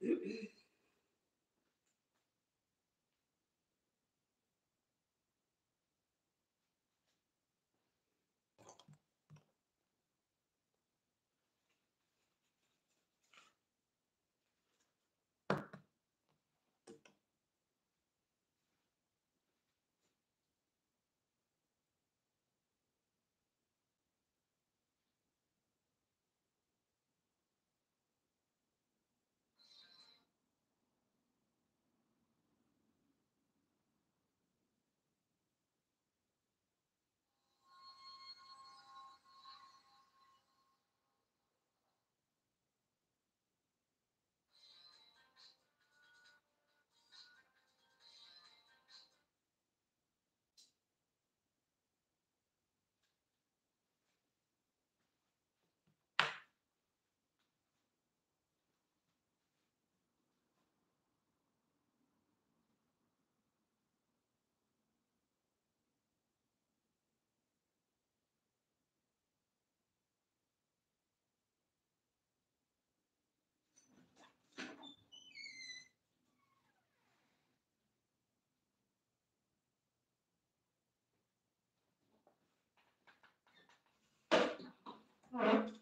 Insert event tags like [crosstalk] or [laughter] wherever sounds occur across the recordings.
Yeah. Right.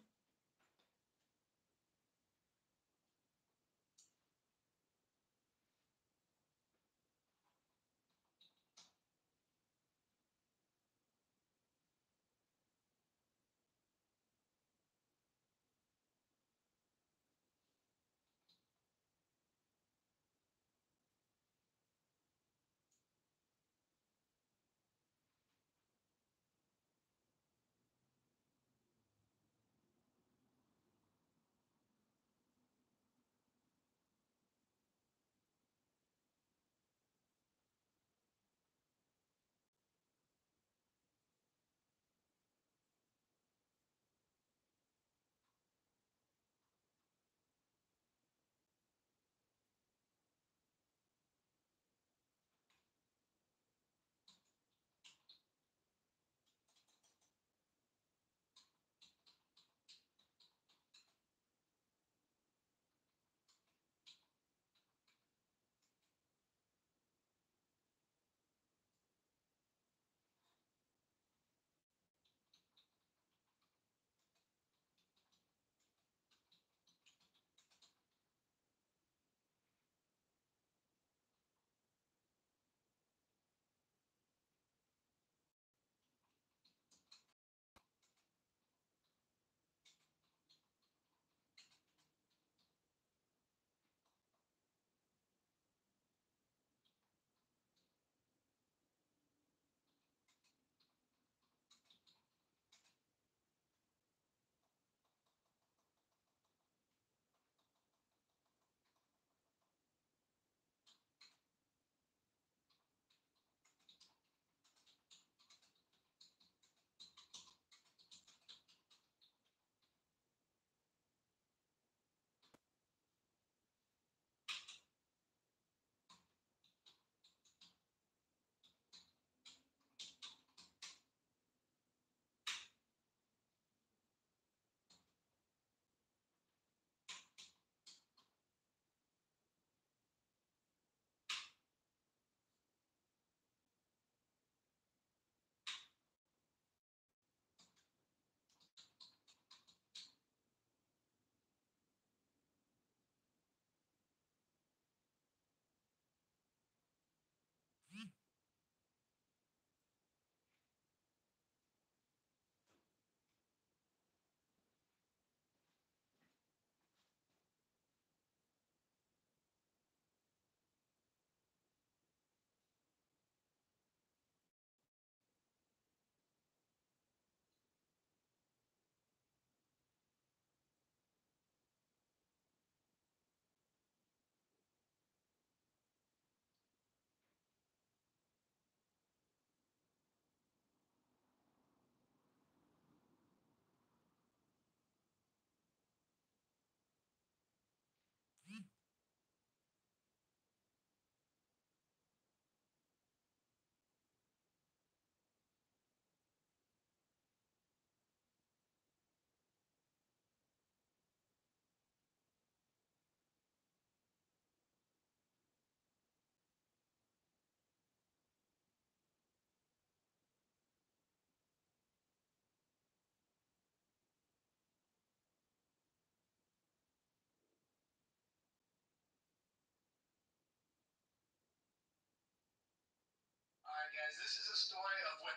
This is a story of when.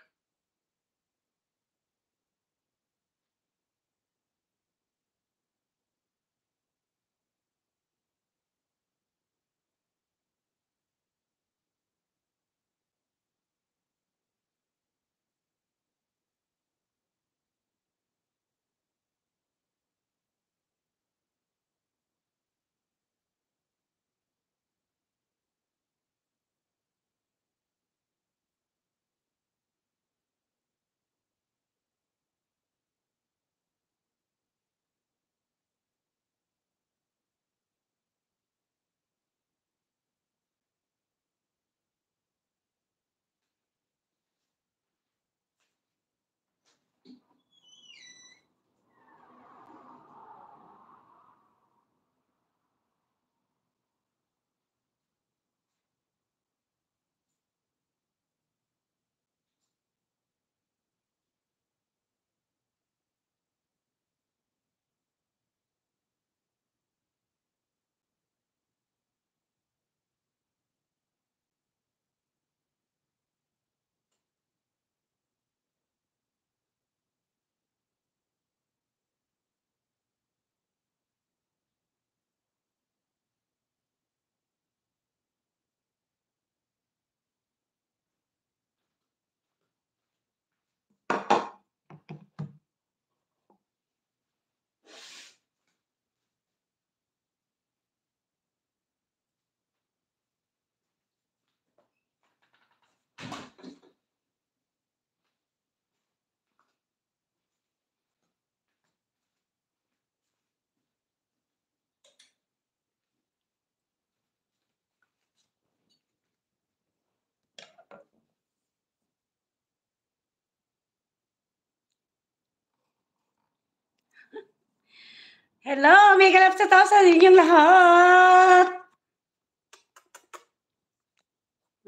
Hello, may galap sa tao sa inyong lahat.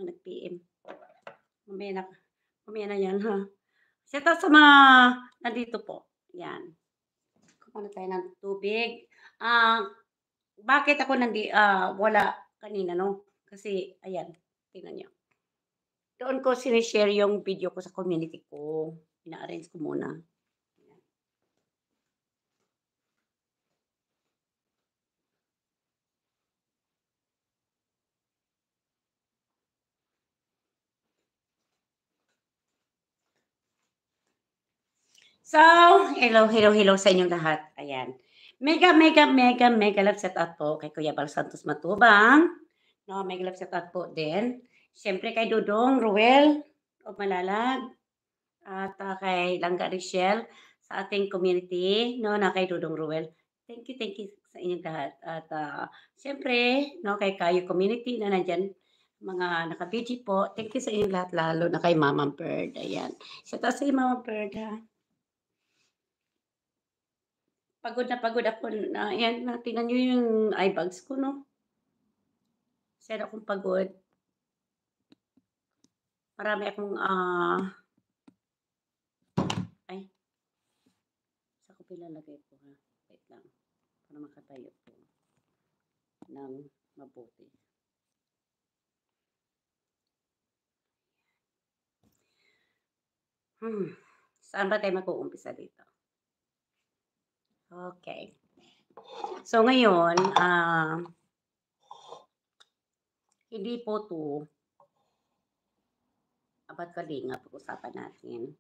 Nag-PM. Mamaya na, mamaya na yan, ha? Set out sa mga nandito po. Yan. Kumano tayo ng tubig. Ah, uh, bakit ako nandi, uh, wala kanina, no? Kasi, ayan, tingnan nyo. Doon ko sinishare yung video ko sa community ko. Ina-arrange ko muna. So, hello, hello, hello sa inyong lahat. Ayan. Mega, mega, mega, mega love set out po kay Kuya Bal Santos Matubang. No, mega love set out po din. Siyempre kay Dudong, Ruel, o Malalag, at uh, kay Langga Richelle sa ating community, no, na kay Dudong Ruel. Thank you, thank you sa inyong lahat. At uh, siyempre, no, kay Kayo Community na nandyan mga naka-BG po. Thank you sa inyong lahat, lalo na kay Mama Bird. Ayan. Shout out sa Mama Bird, ha. Pagod na pagod ako. Na, yan, tingnan nyo yung eye bags ko, no? Masyado akong pagod. Marami akong, ah, uh, ay, sa ko pilalagay ko, ha? Wait lang, para makatayo ko ng mabuti. Hmm. Saan ba tayo mag-uumpisa dito? Okay. So ngayon, uh, hindi po to abat kalinga pag-usapan natin.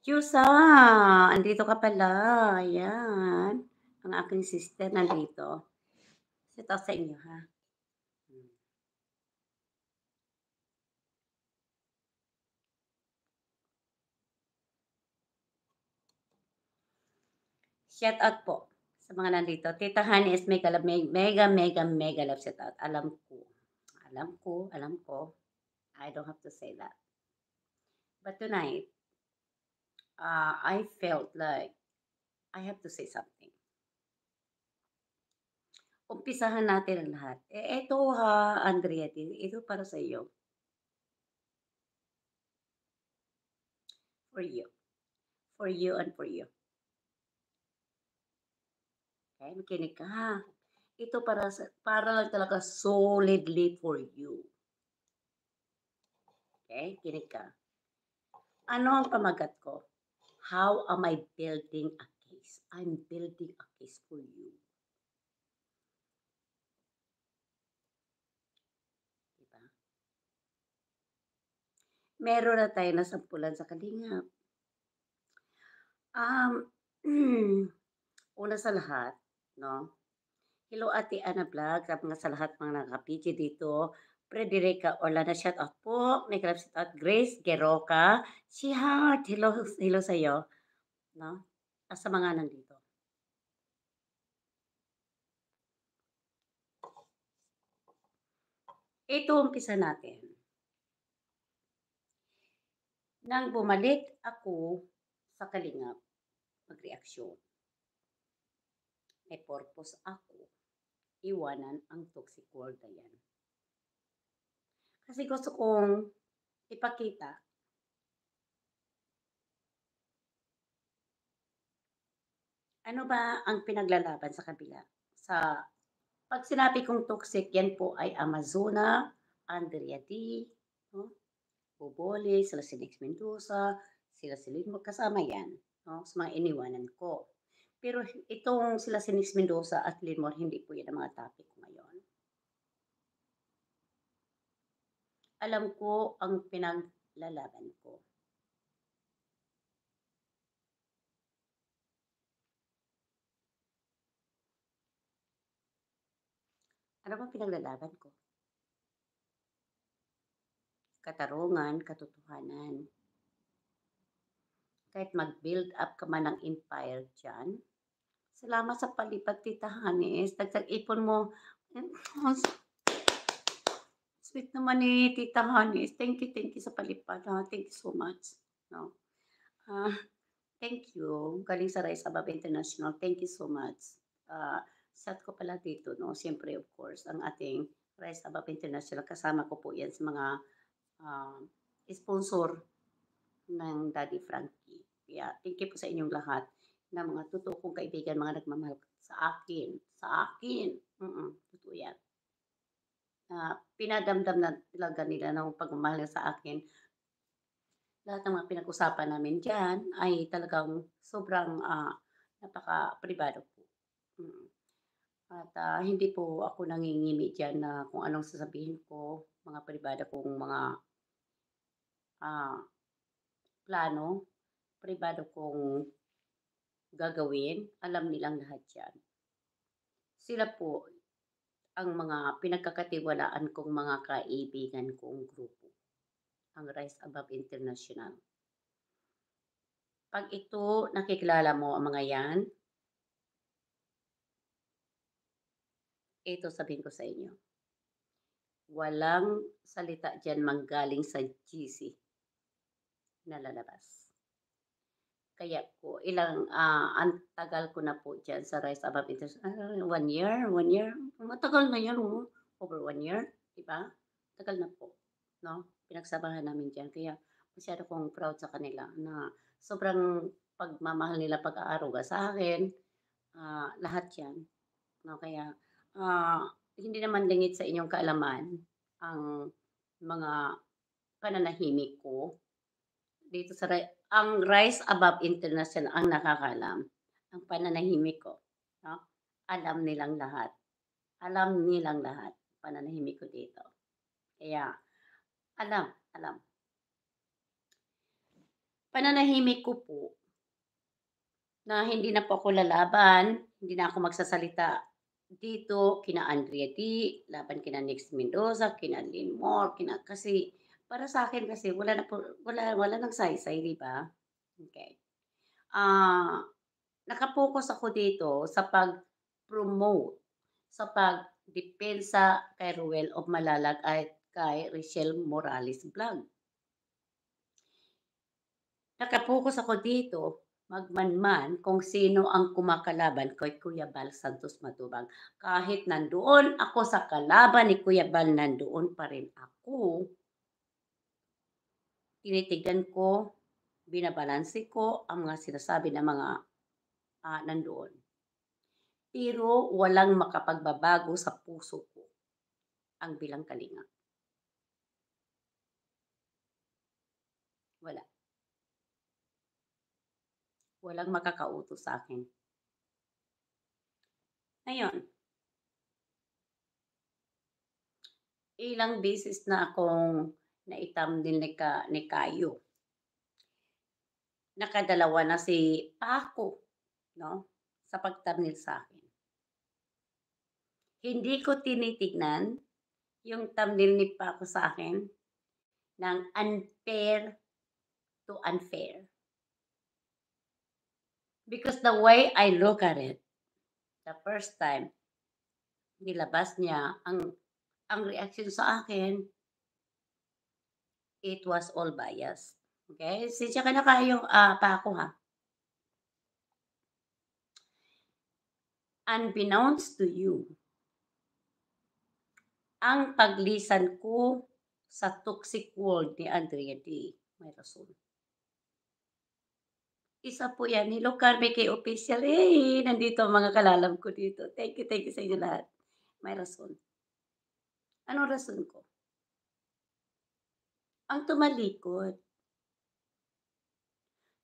Chusa, andito ka pala. Ayan. Ang aking sister nandito. Ito sa inyo ha. Shout out po sa mga nandito. Tita Honey is mega, mega, mega, mega love shout out. Alam ko. Alam ko, alam ko. I don't have to say that. But tonight, uh, I felt like I have to say something. Umpisahan natin ang lahat. E, eh, ito ha, Andrea, ito para sa iyo. For you. For you and for you. Okay, makinig ka Ito para, sa, para lang talaga solidly for you. Okay, kinig ka. Ano ang pamagat ko? How am I building a case? I'm building a case for you. Diba? Meron na tayo na sampulan sa kalinga. Um, [clears throat] una sa lahat, no? Hello Ate Ana Vlog, sa mga sa lahat mga nakapidyo dito. Frederica Orlana, shout out po. May grab shout out. Grace Geroka. Si Heart, hello, hello iyo. No? At sa mga nandito. Ito umpisa natin. Nang bumalik ako sa kalingap, magreaksyon ay purpose ako, iwanan ang toxic world na yan. Kasi gusto kong ipakita ano ba ang pinaglalaban sa kabila? Sa pag sinabi kong toxic, yan po ay Amazona, Andrea D, no? Bobole, sila si Nix Mendoza, sila si Lynn, magkasama yan. No? Sa mga iniwanan ko. Pero itong sila Senis Mendoza at Linmore, hindi po yan ang mga topic ngayon. Alam ko ang pinaglalaban ko. Ano bang pinaglalaban ko? Katarungan, katotohanan. Kahit mag-build up ka man ng empire dyan, Salamat sa palipad, Tita Hanis. Dagdag ipon mo. Oh, sweet naman ni eh, Tita Hanis. Thank you, thank you sa palipad. Ha? Thank you so much. No? Uh, thank you. Galing sa Rice Above International. Thank you so much. Uh, ah, sat ko pala dito, no? Siyempre, of course, ang ating Rice Above International. Kasama ko po yan sa mga uh, sponsor ng Daddy Frankie. Yeah, thank you po sa inyong lahat na mga totoo kong kaibigan, mga nagmamahal sa akin. Sa akin. Mm-mm, totoo yan. Uh, pinadamdam na talaga nila ng pagmamahal sa akin. Lahat ng mga pinag-usapan namin dyan ay talagang sobrang uh, ah, napaka pribado po. Mm. At uh, hindi po ako nangingimi dyan na kung anong sasabihin ko, mga pribado kong mga uh, plano, pribado kong gagawin, alam nilang lahat yan. Sila po ang mga pinagkakatiwalaan kong mga kaibigan kong grupo, ang Rise Above International. Pag ito nakikilala mo ang mga yan, ito sabihin ko sa inyo. Walang salita dyan manggaling sa GC na lalabas kaya ko ilang uh, ang tagal ko na po diyan sa Rise Above International. Uh, one year, one year. Matagal na yan, oh. over one year. Diba? Tagal na po. No? Pinagsabahan namin diyan Kaya masyado kong proud sa kanila na sobrang pagmamahal nila, pag-aaruga sa akin. Uh, lahat yan. No? Kaya uh, hindi naman lingit sa inyong kaalaman ang mga pananahimik ko dito sa ang Rise Above International ang nakakalam. Ang pananahimik ko. No? Alam nilang lahat. Alam nilang lahat. Pananahimik ko dito. Kaya, alam, alam. Pananahimik ko po na hindi na po ako lalaban, hindi na ako magsasalita dito kina Andrea D, laban kina Nix Mendoza, kina Lynn Moore, kina kasi para sa akin kasi wala na po, wala wala nang saysay, di ba? Okay. Ah, uh, nakapokus ako dito sa pag-promote, sa pagdepensa kay Ruel of Malalag at kay Richelle Morales Vlog. Nakapokus ako dito magmanman kung sino ang kumakalaban kay Kuya Bal Santos Matubang. Kahit nandoon ako sa kalaban ni Kuya Bal, nandoon pa rin ako tinitignan ko, binabalansi ko ang mga sinasabi ng mga uh, nandoon. Pero walang makapagbabago sa puso ko ang bilang kalinga. Wala. Walang makakauto sa akin. Ngayon, ilang beses na akong na itam din ni, ka, ni Kayo. Nakadalawa na si Paco, no? Sa pagtarnil sa akin. Hindi ko tinitignan yung thumbnail ni Paco sa akin ng unfair to unfair. Because the way I look at it, the first time, nilabas niya ang ang reaction sa akin, it was all biased. Okay? Sige ka na kayo uh, ah, pa ako ha. Unbeknownst to you, ang paglisan ko sa toxic world ni Andrea D. Mayroon. Isa po yan. Hello, Carme kay Official. Eh, nandito ang mga kalalam ko dito. Thank you, thank you sa inyo lahat. May rason. Ano rason ko? ang tumalikod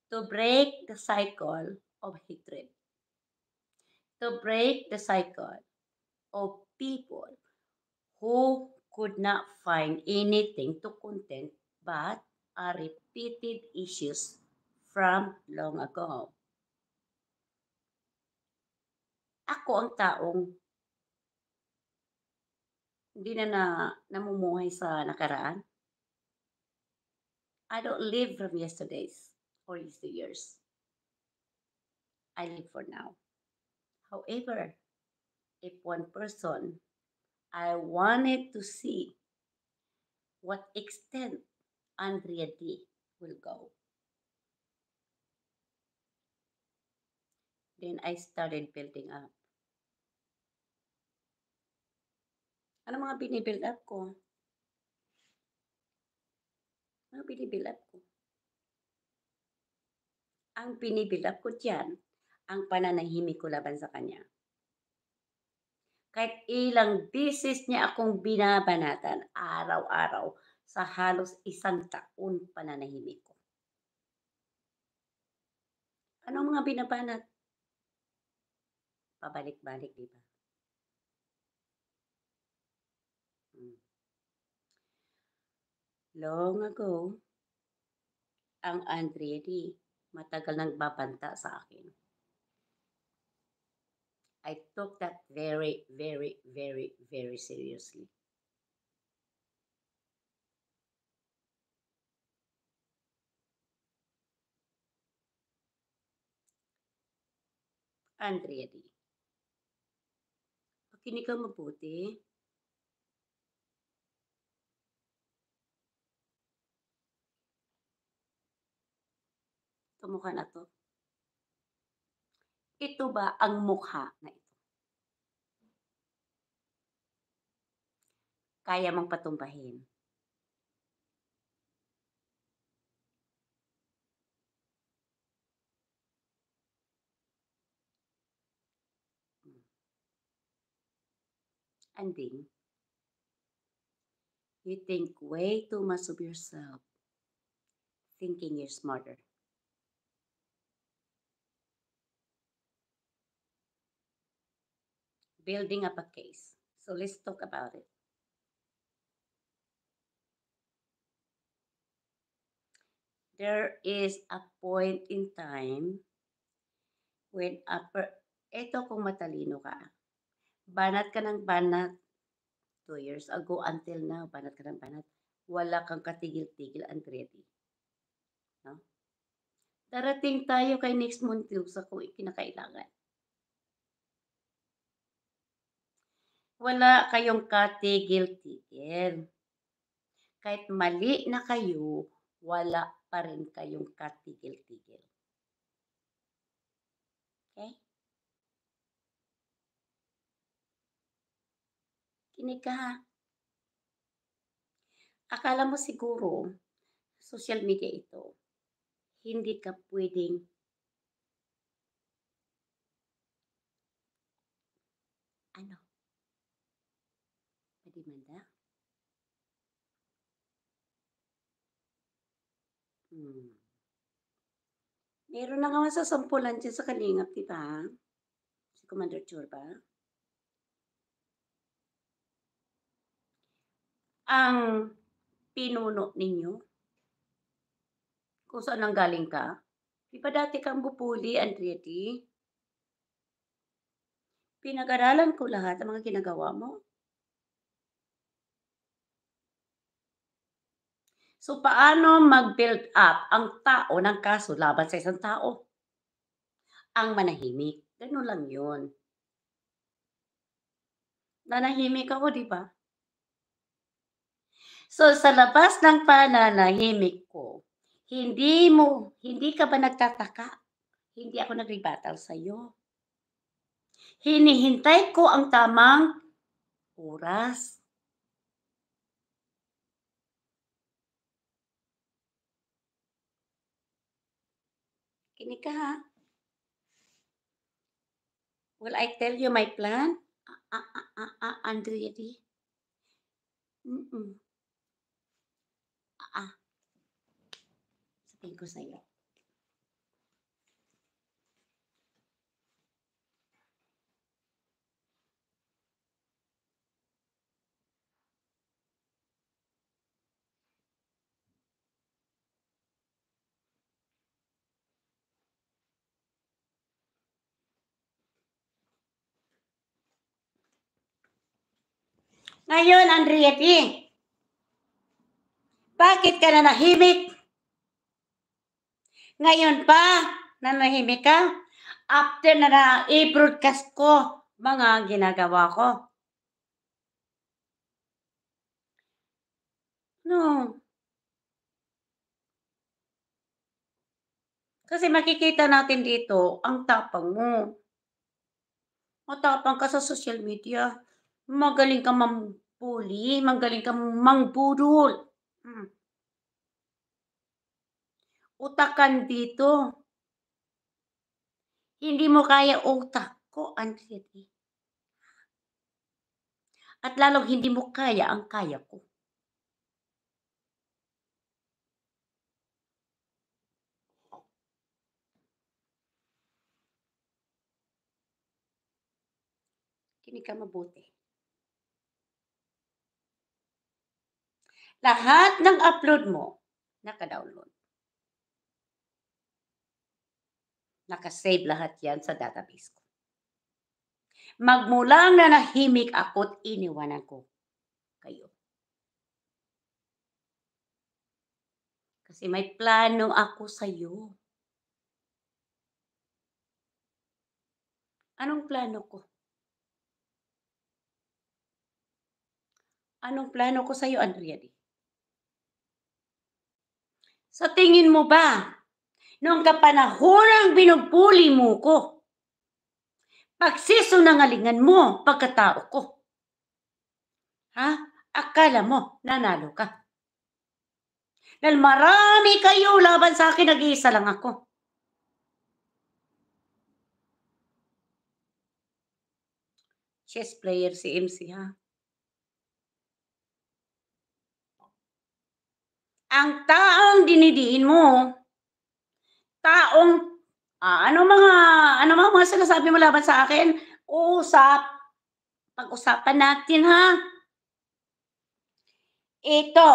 to break the cycle of hatred, to break the cycle of people who could not find anything to content but are repeated issues from long ago. Ako ang taong hindi na, na namumuhay sa nakaraan. I don't live from yesterday's or yesteryears. I live for now. However, if one person, I wanted to see what extent Andrea D will go. Then I started building up. Ano mga binibuild up ko? Ano binibilap ko? Ang binibilap ko dyan, ang pananahimik ko laban sa kanya. Kahit ilang bisis niya akong binabanatan araw-araw sa halos isang taon pananahimik ko. Ano mga binabanat? Pabalik-balik, di ba? Long ago, ang Andretti matagal nang babanta sa akin. I took that very, very, very, very seriously. Andrea D. Pakinig ka mabuti. Ito mukha na to. Ito ba ang mukha na ito? Kaya mong patumbahin. Anding. You think way too much of yourself, thinking you're smarter. building up a case. So let's talk about it. There is a point in time when a per, eto kung matalino ka, banat ka ng banat, two years ago until now, banat ka ng banat, wala kang katigil-tigil and ready. No? Darating tayo kay next month sa kung ikinakailangan. wala kayong katigil-tigil. Kahit mali na kayo, wala pa rin kayong katigil-tigil. Okay? Kinig ka ha? Akala mo siguro, social media ito, hindi ka pwedeng Hmm. Meron na nga sa sampulan dyan sa kalingap, di ba? Si Commander Churba. Ang pinuno ninyo, kung saan ang galing ka, di ba dati kang bupuli, Andrietti? Pinag-aralan ko lahat ang mga ginagawa mo. So paano mag-build up ang tao ng kaso laban sa isang tao? Ang manahimik. Ganun lang yun. Nanahimik ako, di ba? So sa labas ng pananahimik ko, hindi mo, hindi ka ba nagtataka? Hindi ako nagribatal sa iyo. Hinihintay ko ang tamang oras Kinig ka ha. Will I tell you my plan? Ah, ah, ah, ah, Andriyadi. Mm-mm. Ah, ah. Sabihin ko sa'yo. Ngayon, Andrietti, eh. bakit ka na nahimik? Ngayon pa, na nanahimik ka? After na na-broadcast ko mga ginagawa ko. No. Kasi makikita natin dito ang tapang mo. Matapang ka sa social media. Magaling ka mambuli, magaling ka mangburol. Hmm. Utakan dito. Hindi mo kaya utak ko, Anthony. At lalong hindi mo kaya ang kaya ko. Kinig ka mabuti. Lahat ng upload mo, nakadownload. Nakasave lahat yan sa database ko. Magmulang nanahimik ako't iniwanan ko kayo. Kasi may plano ako sa iyo. Anong plano ko? Anong plano ko sa iyo, Andrea? Di? Sa tingin mo ba, noong kapanahonang binubuli mo ko, pagsisunangalingan mo pagkatao ko, ha? Akala mo, nanalo ka. Dahil marami kayo laban sa akin, nag-iisa lang ako. Chess player si MC ha. ang taong dinidiin mo, taong, ah, ano mga, ano mga, mga sinasabi mo laban sa akin, uusap, pag-usapan natin ha. Ito,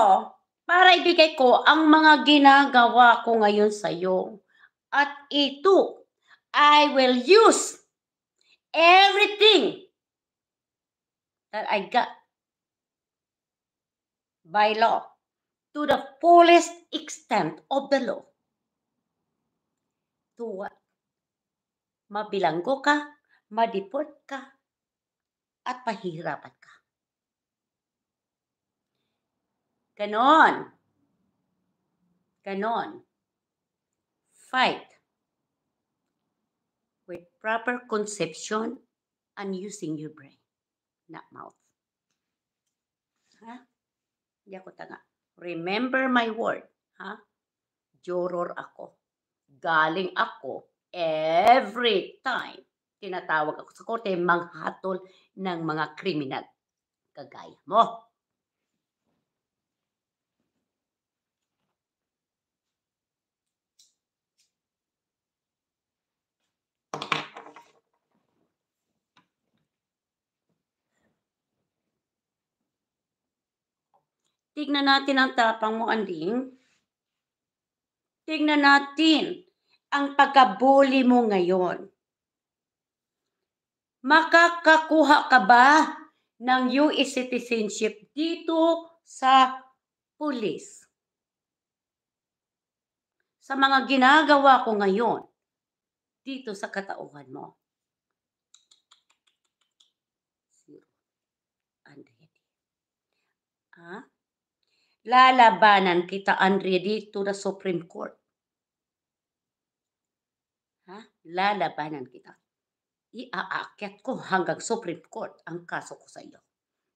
para ibigay ko ang mga ginagawa ko ngayon sa iyo. At ito, I will use everything that I got by law to the fullest extent of the law. To what? Mabilanggo ka, madeport ka, at pahihirapan ka. Ganon. Ganon. Fight with proper conception and using your brain, not mouth. Ha? Hindi ako tanga. Remember my word. Ha? Juror ako. Galing ako every time tinatawag ako sa korte manghatol ng mga kriminal. Kagaya mo. Tignan natin ang tapang mo, Anding. Tignan natin ang pagkabuli mo ngayon. Makakakuha ka ba ng US citizenship dito sa pulis? Sa mga ginagawa ko ngayon dito sa katauhan mo. lalabanan kita, Andrea, dito the Supreme Court. Ha? Lalabanan kita. Iaakyat ko hanggang Supreme Court ang kaso ko sa iyo.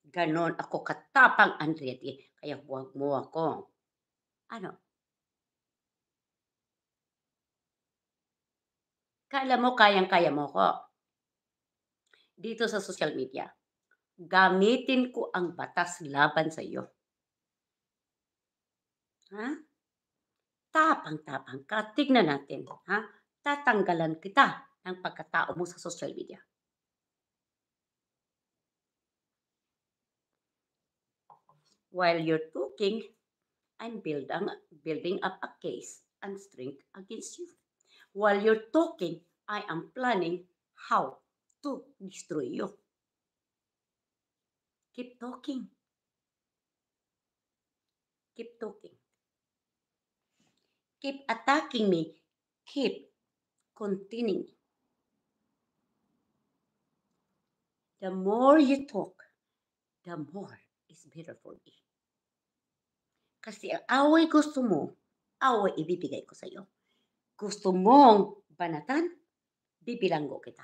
Ganon ako katapang, Andrea. Kaya huwag mo ako. Ano? Kala mo kayang-kaya mo ko. Dito sa social media, gamitin ko ang batas laban sa iyo Ha? Tapang-tapang ka. Tignan natin. Ha? Tatanggalan kita ng pagkatao mo sa social media. While you're talking, I'm build building up a case and strength against you. While you're talking, I am planning how to destroy you. Keep talking. Keep talking. Keep attacking me. Keep continuing. The more you talk, the more is better for me. Kasi ang away gusto mo, away ibibigay ko sa iyo. Gusto mong banatan, bibilanggo kita.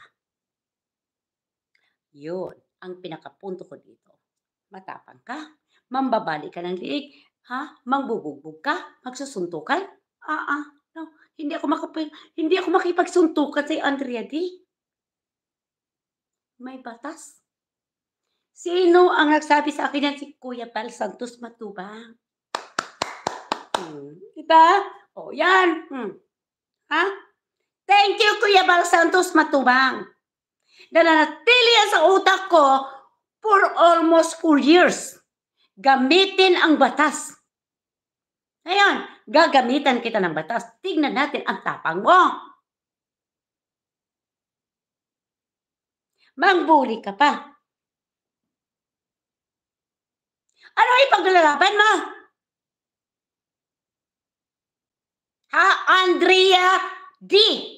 Yun, ang pinakapunto ko dito. Matapang ka, mambabali ka ng liig, ha? Mangbubugbog ka, magsusuntukan, Ah, ah, no. Hindi ako makapag hindi ako makipagsuntukan kay Andrea D. May batas. Sino ang nagsabi sa akin yan? Si Kuya Pal Santos Matuba. Hmm. Diba? O, oh, yan. Hmm. Ha? Thank you, Kuya Pal Santos Matubang. Na yan sa utak ko for almost four years. Gamitin ang batas. Ayan, gagamitan kita ng batas. Tignan natin ang tapang mo. Mangbuli ka pa. Ano ipaglalaban mo? Ha, Andrea D.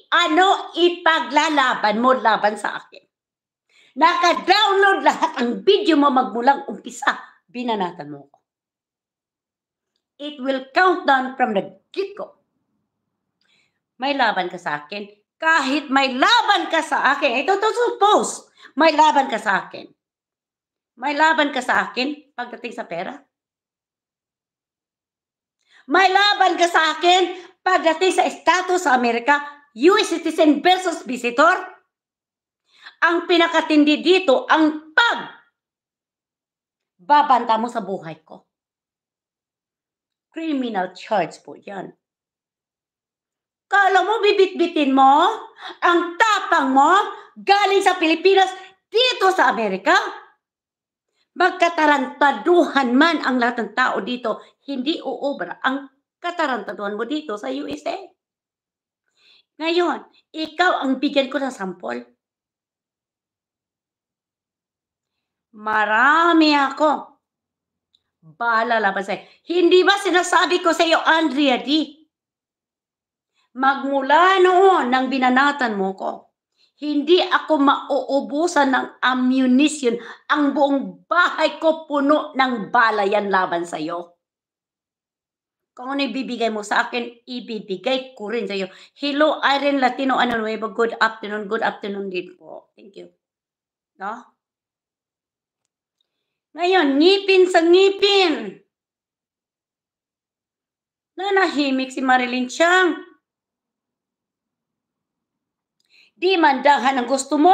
Ano ipaglalaban mo laban sa akin? Naka-download lahat ang video mo magmulang umpisa. Binanatan mo ko it will count down from the get-go. May laban ka sa akin. Kahit may laban ka sa akin, ito to suppose, may laban ka sa akin. May laban ka sa akin pagdating sa pera. May laban ka sa akin pagdating sa status sa Amerika, US citizen versus visitor. Ang pinakatindi dito, ang pag babanta mo sa buhay ko. Criminal charge po yan. Kala mo bibitbitin mo? Ang tapang mo? Galing sa Pilipinas dito sa Amerika? Magkatarantaduhan man ang lahat ng tao dito, hindi uubra ang katarantaduhan mo dito sa USA. Ngayon, ikaw ang bigyan ko ng sampol. Marami ako Bahala laban sa'yo. Hindi ba sinasabi ko sa iyo, Andrea D? Magmula noon nang binanatan mo ko, hindi ako mauubusan ng ammunition. Ang buong bahay ko puno ng bala yan laban sa iyo. Kung ano ibibigay mo sa akin, ibibigay ko rin sa iyo. Hello, Irene Latino Ano Nuevo. Good afternoon. Good afternoon din po. Thank you. No? Ngayon, ngipin sa ngipin. Nanahimik si Marilyn Chang. Di mandahan daghan ang gusto mo.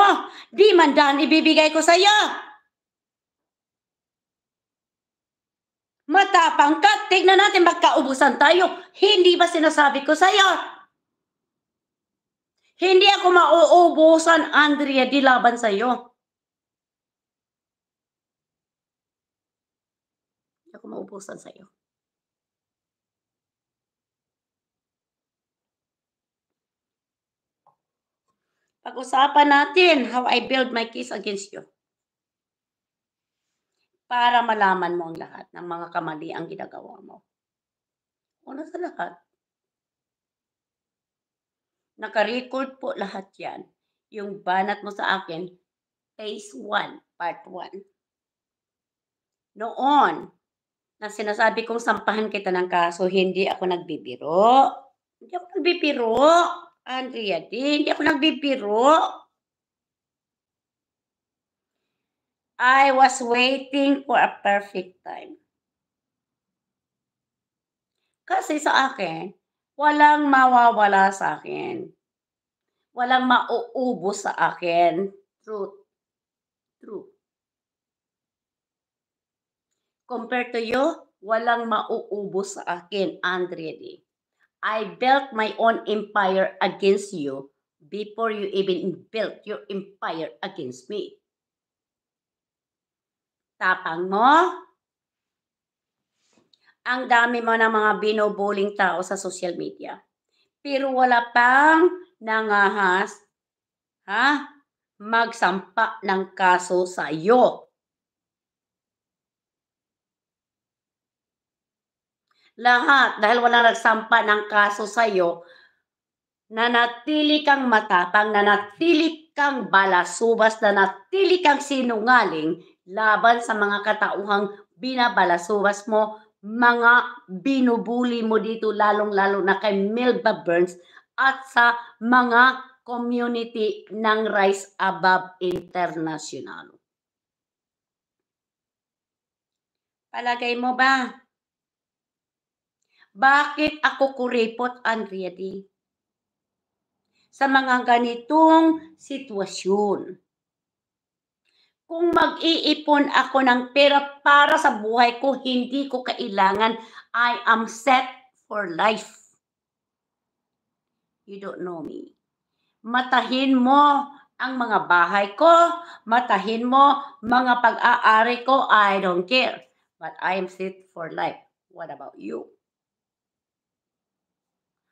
Di man ibibigay ko sa iyo. Matapang ka. Tignan natin magkaubusan tayo. Hindi ba sinasabi ko sa iyo? Hindi ako mauubusan, Andrea, di laban sa iyo. ako maubusan sa iyo. Pag-usapan natin how I build my case against you. Para malaman mo ang lahat ng mga kamali ang ginagawa mo. Una sa lahat, nakarecord po lahat yan. Yung banat mo sa akin, phase 1, part 1. Noon, na sinasabi kong sampahan kita ng kaso, hindi ako nagbibiro. Hindi ako nagbibiro, Andrea D. Hindi ako nagbibiro. I was waiting for a perfect time. Kasi sa akin, walang mawawala sa akin. Walang mauubos sa akin. Truth. Truth compared to you, walang mauubos sa akin, Andredi. I built my own empire against you before you even built your empire against me. Tapang mo, ang dami mo ng mga binubuling tao sa social media. Pero wala pang nangahas, ha? Magsampa ng kaso sa iyo. lahat dahil wala nagsampa ng kaso sa iyo, nanatili kang matapang, nanatili kang balasubas, nanatili kang sinungaling laban sa mga katauhang binabalasubas mo, mga binubuli mo dito, lalong-lalo na kay Milba Burns at sa mga community ng Rise Above International. Palagay mo ba bakit ako kuripot, and ready? Sa mga ganitong sitwasyon. Kung mag-iipon ako ng pera para sa buhay ko, hindi ko kailangan. I am set for life. You don't know me. Matahin mo ang mga bahay ko, matahin mo mga pag-aari ko, I don't care. But I am set for life. What about you?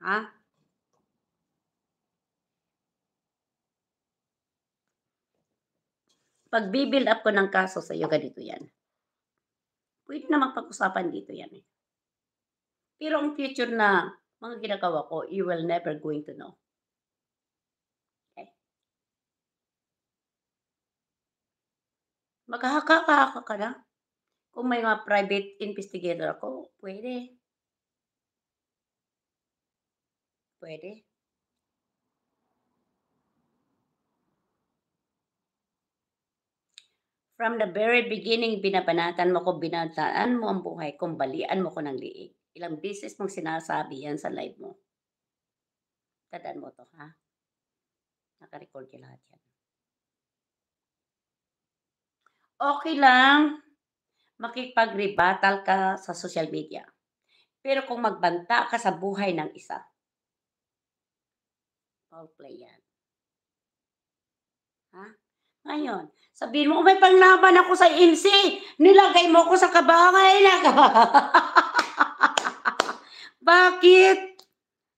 Ha? Pag-build up ko ng kaso sa iyo, ganito yan. Pwede na magpag-usapan dito yan eh. Pero ang future na mga ginagawa ko, you will never going to know. Okay. Maghahaka-haka ka na. Kung may mga private investigator ako, pwede. Pwede? From the very beginning, binabanatan mo ko, binataan mo ang buhay kong balian mo ko ng liig. Ilang beses mong sinasabi yan sa live mo. Tadaan mo to, ha? Nakarecord yung lahat yan. Okay lang makipag-rebuttal ka sa social media. Pero kung magbanta ka sa buhay ng isa, Foul player. Ha? Ngayon, sabihin mo, oh, may panglaban ako sa MC. Nilagay mo ako sa kabangay. [laughs] Bakit?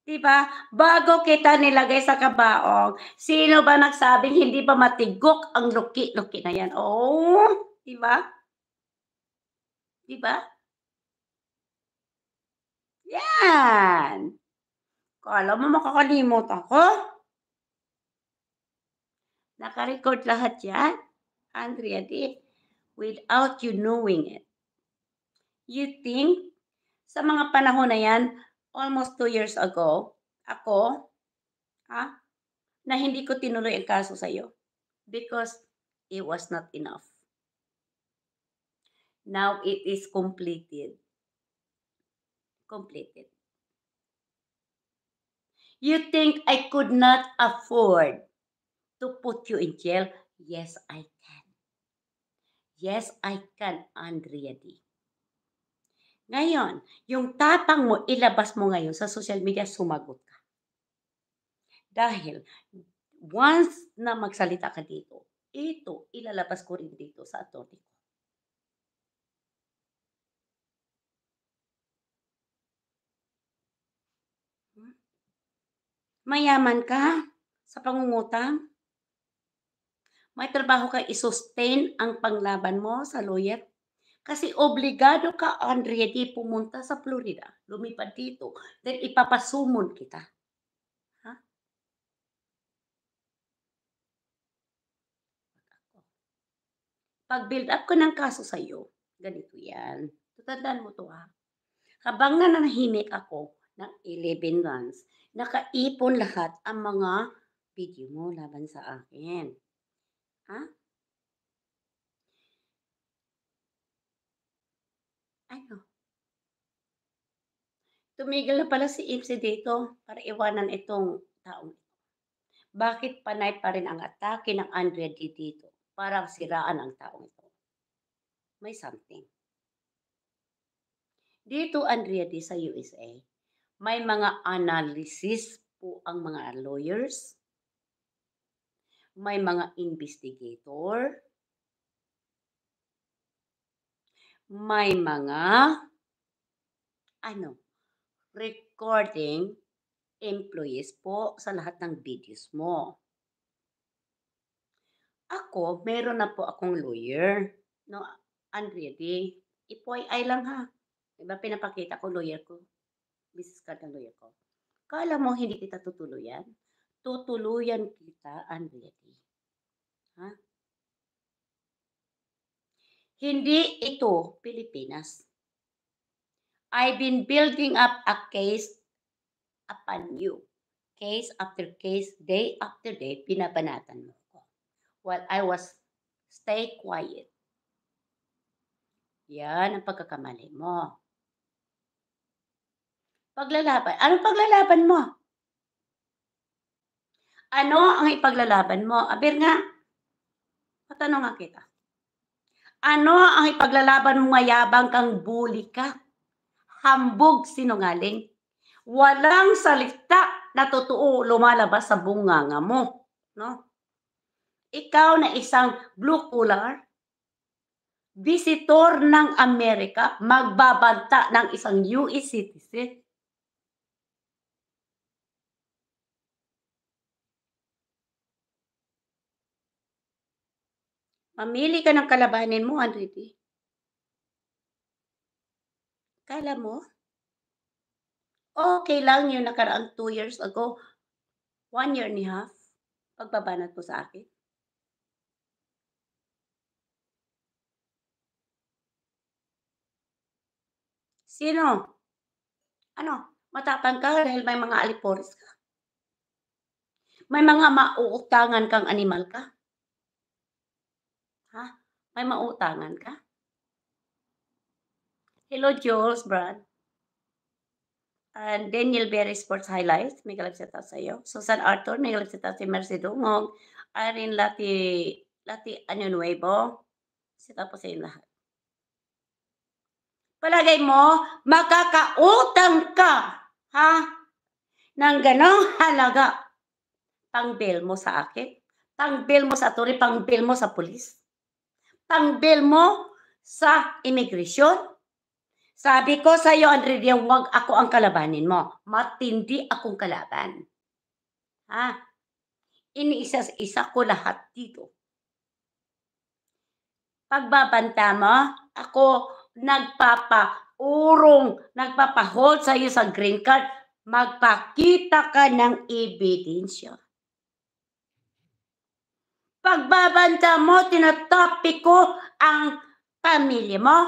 Diba? Bago kita nilagay sa kabaong, sino ba nagsabing hindi pa matigok ang luki-luki na yan? Oh, diba? Diba? Yan. Kala mo makakalimot ako? Nakarecord lahat yan, Andrea did, without you knowing it. You think, sa mga panahon na yan, almost two years ago, ako, ha, na hindi ko tinuloy ang kaso sa'yo because it was not enough. Now it is completed. Completed. You think I could not afford to put you in jail? Yes, I can. Yes, I can, Andrea D. Ngayon, yung tapang mo, ilabas mo ngayon sa social media, sumagot ka. Dahil, once na magsalita ka dito, ito, ilalabas ko rin dito sa attorney ko. Mayaman ka sa pangungutang? May trabaho ka isustain ang panglaban mo sa lawyer? Kasi obligado ka already pumunta sa Florida, lumipad dito, then ipapasumon kita. Ha? Pag build up ko ng kaso sa iyo, ganito yan. Tatandaan mo to ha. Habang nananahimik ako ng 11 months, nakaipon lahat ang mga video mo laban sa akin. Ha? Ano? Tumigil na pala si Ipsy dito para iwanan itong taong ito. Bakit panay pa rin ang atake ng Andrea D dito para siraan ang taong ito? May something. Dito, Andrea D sa USA, may mga analysis po ang mga lawyers. May mga investigator. May mga ano, recording employees po sa lahat ng videos mo. Ako, meron na po akong lawyer. No, Andrea D. Ipoy ay lang ha. Diba pinapakita ko lawyer ko? Mrs. Candelaria ko, kala mo hindi kita tutuluyan? Tutuluyan kita, Andretti. Ha? Hindi ito Pilipinas. I've been building up a case upon you. Case after case, day after day, pinabanatan mo ko. While I was stay quiet. Yan ang pagkakamali mo. Paglalaban. Anong paglalaban mo? Ano ang ipaglalaban mo? Abir nga, patanong nga kita. Ano ang ipaglalaban mo mayabang kang bully ka? Hambog sinungaling. Walang salita na totoo lumalabas sa bunganga mo. No? Ikaw na isang blue collar, visitor ng Amerika, magbabanta ng isang US citizen Mamili ka ng kalabanin mo, Andridi. Kala mo? Okay lang yung nakaraang two years ago. One year and a half. Pagbabanat mo sa akin. Sino? Ano? Matapang ka dahil may mga alipores ka? May mga mauutangan kang animal ka? Ha? May mautangan ka? Hello, Jules, Brad. And Daniel Berry Sports Highlights, may galap siya sa iyo. Susan Arthur, may galap siya si Mercy Dungog. Irene Lati, Lati Ano Nuevo. Sita po sa lahat. Palagay mo, makakautang ka, ha? Nang ganong halaga. Pang-bill mo sa akin, pang-bill mo sa attorney, pang-bill mo sa police ang bill mo sa immigration? Sabi ko sa iyo, Andre Diaz, huwag ako ang kalabanin mo. Matindi akong kalaban. Ha? Iniisa-isa ko lahat dito. Pagbabanta mo, ako nagpapaurong, nagpapahold sa iyo sa green card, magpakita ka ng ebidensya. Pagbabanta mo, tinatopiko ang pamilya mo?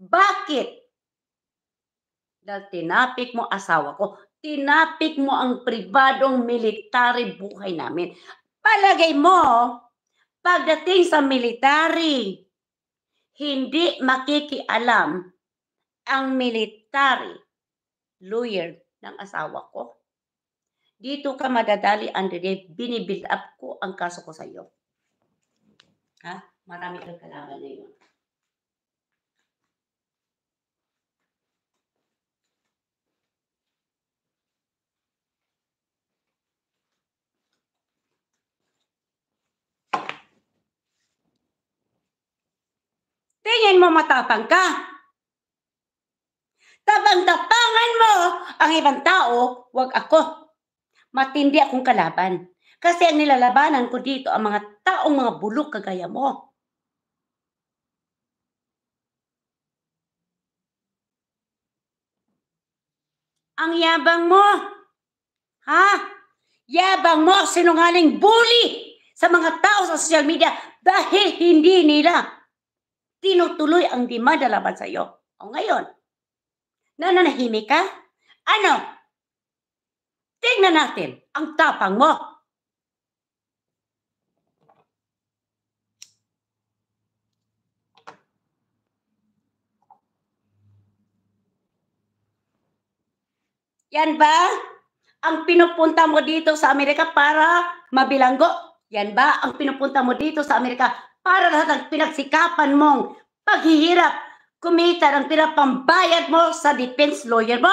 Bakit? Dahil tinapik mo asawa ko, tinapik mo ang pribadong military buhay namin. Palagay mo, pagdating sa military, hindi makikialam ang military lawyer ng asawa ko. Dito ka madadali ang binibuild up ko ang kaso ko sa iyo. Ha? Marami kang kalaban na yun. Tingin mo matapang ka. Tabang-tapangan mo ang ibang tao, wag ako matindi akong kalaban. Kasi ang nilalabanan ko dito ang mga taong mga bulok kagaya mo. Ang yabang mo. Ha? Yabang mo, sinungaling bully sa mga tao sa social media dahil hindi nila tinutuloy ang demanda laban sa iyo. O ngayon, nananahimik ka? Ano? Tingnan natin ang tapang mo. Yan ba ang pinupunta mo dito sa Amerika para mabilanggo? Yan ba ang pinupunta mo dito sa Amerika para lahat ng pinagsikapan mong paghihirap, kumita ng pinapambayad mo sa defense lawyer mo?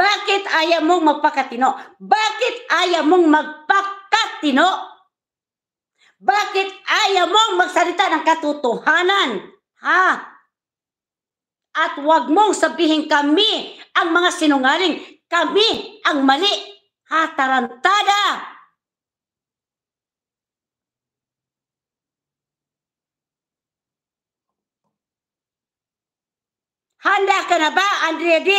Bakit ayaw mong magpakatino? Bakit ayaw mong magpakatino? Bakit ayaw mong magsalita ng katotohanan? Ha? At wag mong sabihin kami ang mga sinungaling. Kami ang mali. Ha, tarantada! Handa ka na ba, Andrea D?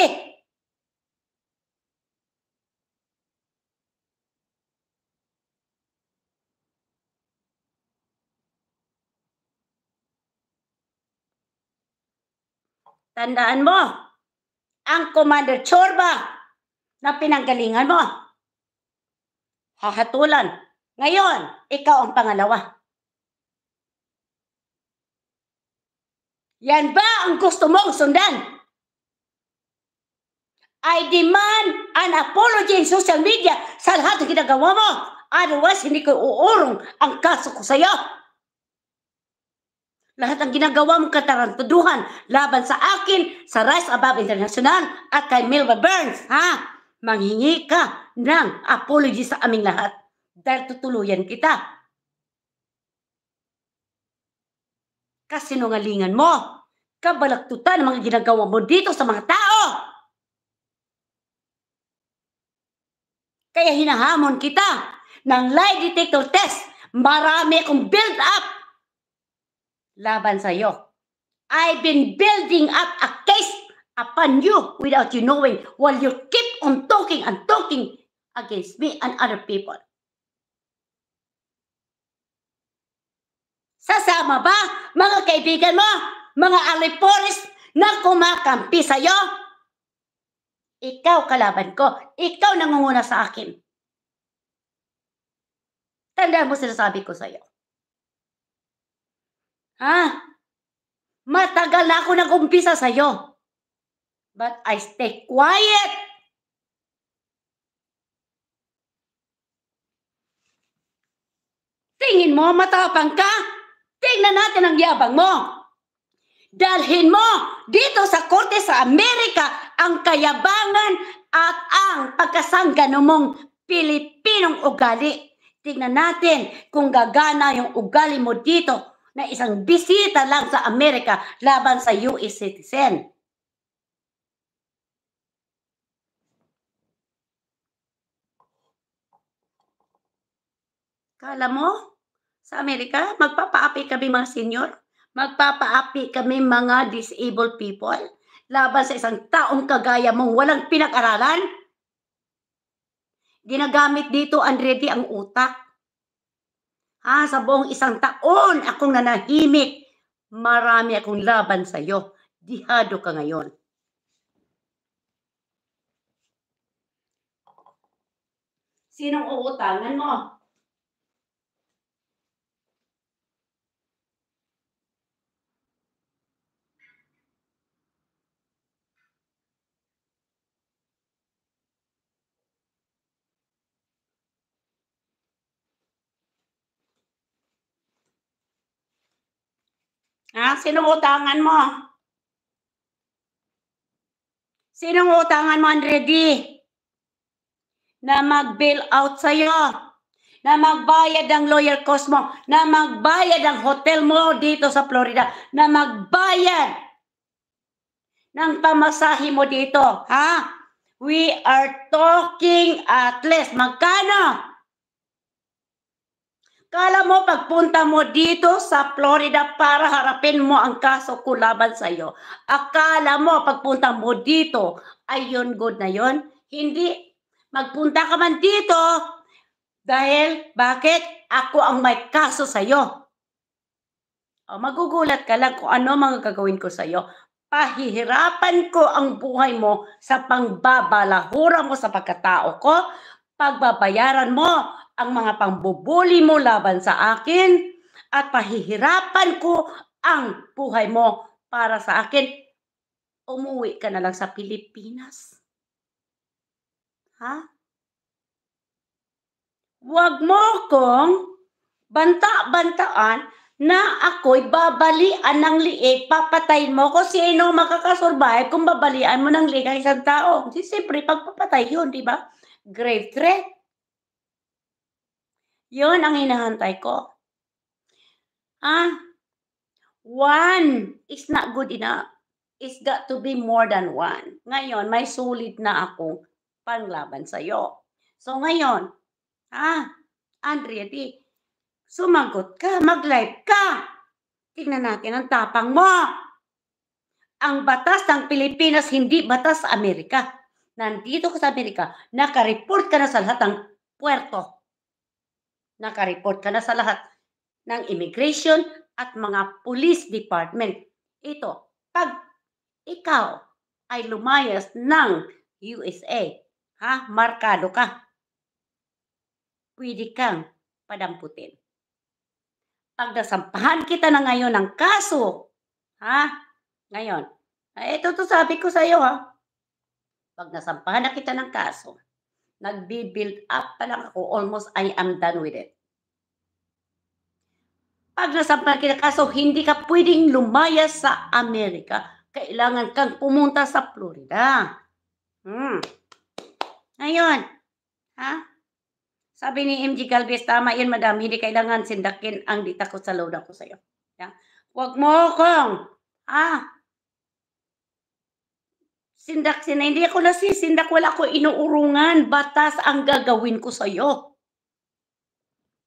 Tandaan mo, ang Commander Chorba na pinanggalingan mo. Hahatulan. Ngayon, ikaw ang pangalawa. Yan ba ang gusto mong sundan? I demand an apology in social media sa lahat ng ginagawa mo. Otherwise, hindi ko uurong ang kaso ko sa'yo lahat ang ginagawa mong katarantaduhan laban sa akin, sa Rise Above International at kay Milva Burns, ha? Manghingi ka ng apology sa aming lahat dahil tutuluyan kita. Kasinungalingan mo, kabalaktutan ang mga ginagawa mo dito sa mga tao. Kaya hinahamon kita ng lie detector test. Marami akong build up laban sa iyo. I've been building up a case upon you without you knowing while you keep on talking and talking against me and other people. Sasama ba mga kaibigan mo, mga alipores na kumakampi sa iyo? Ikaw kalaban ko. Ikaw nangunguna sa akin. Tandaan mo sinasabi ko sa iyo. Ha? Matagal na ako nag-umpisa sa'yo. But I stay quiet. Tingin mo matapang ka? Tingnan natin ang yabang mo. Dalhin mo dito sa korte sa Amerika ang kayabangan at ang pagkasangga mong Pilipinong ugali. Tingnan natin kung gagana yung ugali mo dito na isang bisita lang sa Amerika laban sa US citizen. Kala mo, sa Amerika, magpapaapi kami mga senior, magpapaapi kami mga disabled people, laban sa isang taong kagaya mong walang pinag-aralan. Ginagamit dito, Andredi, ang utak Ah, sa buong isang taon akong nanahimik. Marami akong laban sa iyo. Dihado ka ngayon. Sinong uutangan mo? Ha? Sinong utangan mo? Sinong utangan mo, Andredi? Na mag bill out sa'yo? Na magbayad ang lawyer cost mo? Na magbayad ang hotel mo dito sa Florida? Na magbayad ng pamasahi mo dito? Ha? We are talking at least magkano? Kala mo pagpunta mo dito sa Florida para harapin mo ang kaso ko laban sa iyo. Akala mo pagpunta mo dito, ayun good na yon? Hindi. Magpunta ka man dito dahil bakit ako ang may kaso sa iyo. O, magugulat ka lang kung ano mga gagawin ko sa iyo. Pahihirapan ko ang buhay mo sa pangbabalahura mo sa pagkatao ko, pagbabayaran mo ang mga pambubuli mo laban sa akin at pahihirapan ko ang buhay mo para sa akin. Umuwi ka na lang sa Pilipinas. Ha? Huwag mo kong banta-bantaan na ako'y babalian ng liig, papatayin mo ko. Sino makakasurvive kung babalian mo ng liig ang isang tao? Siyempre, pagpapatay yun, di ba? Grave threat. Yun ang hinahantay ko. Ah, one is not good enough. It's got to be more than one. Ngayon, may sulit na akong panglaban sa'yo. So ngayon, ah, Andrea D, sumagot ka, mag-live ka. Tingnan natin ang tapang mo. Ang batas ng Pilipinas, hindi batas sa Amerika. Nandito ka sa Amerika, nakareport ka na sa lahat ng puerto Nakareport ka na sa lahat ng immigration at mga police department. Ito, pag ikaw ay lumayas ng USA, ha, markado ka, pwede kang padamputin. Pag nasampahan kita na ngayon ng kaso, ha, ngayon, eh, ito to sabi ko sa iyo, ha, pag nasampahan na kita ng kaso, nagbi-build up pa lang ako, almost I am done with it. Pag nasampal kita, kaso hindi ka pwedeng lumaya sa Amerika, kailangan kang pumunta sa Florida. Hmm. Ngayon, ha? Sabi ni MG Galvez, tama yun, madam. Hindi kailangan sindakin ang dita ko sa load ako sa'yo. Yeah. Huwag mo kong, ha? Sindak sina, hindi ako nasisindak, wala ko inuurungan. Batas ang gagawin ko sa iyo.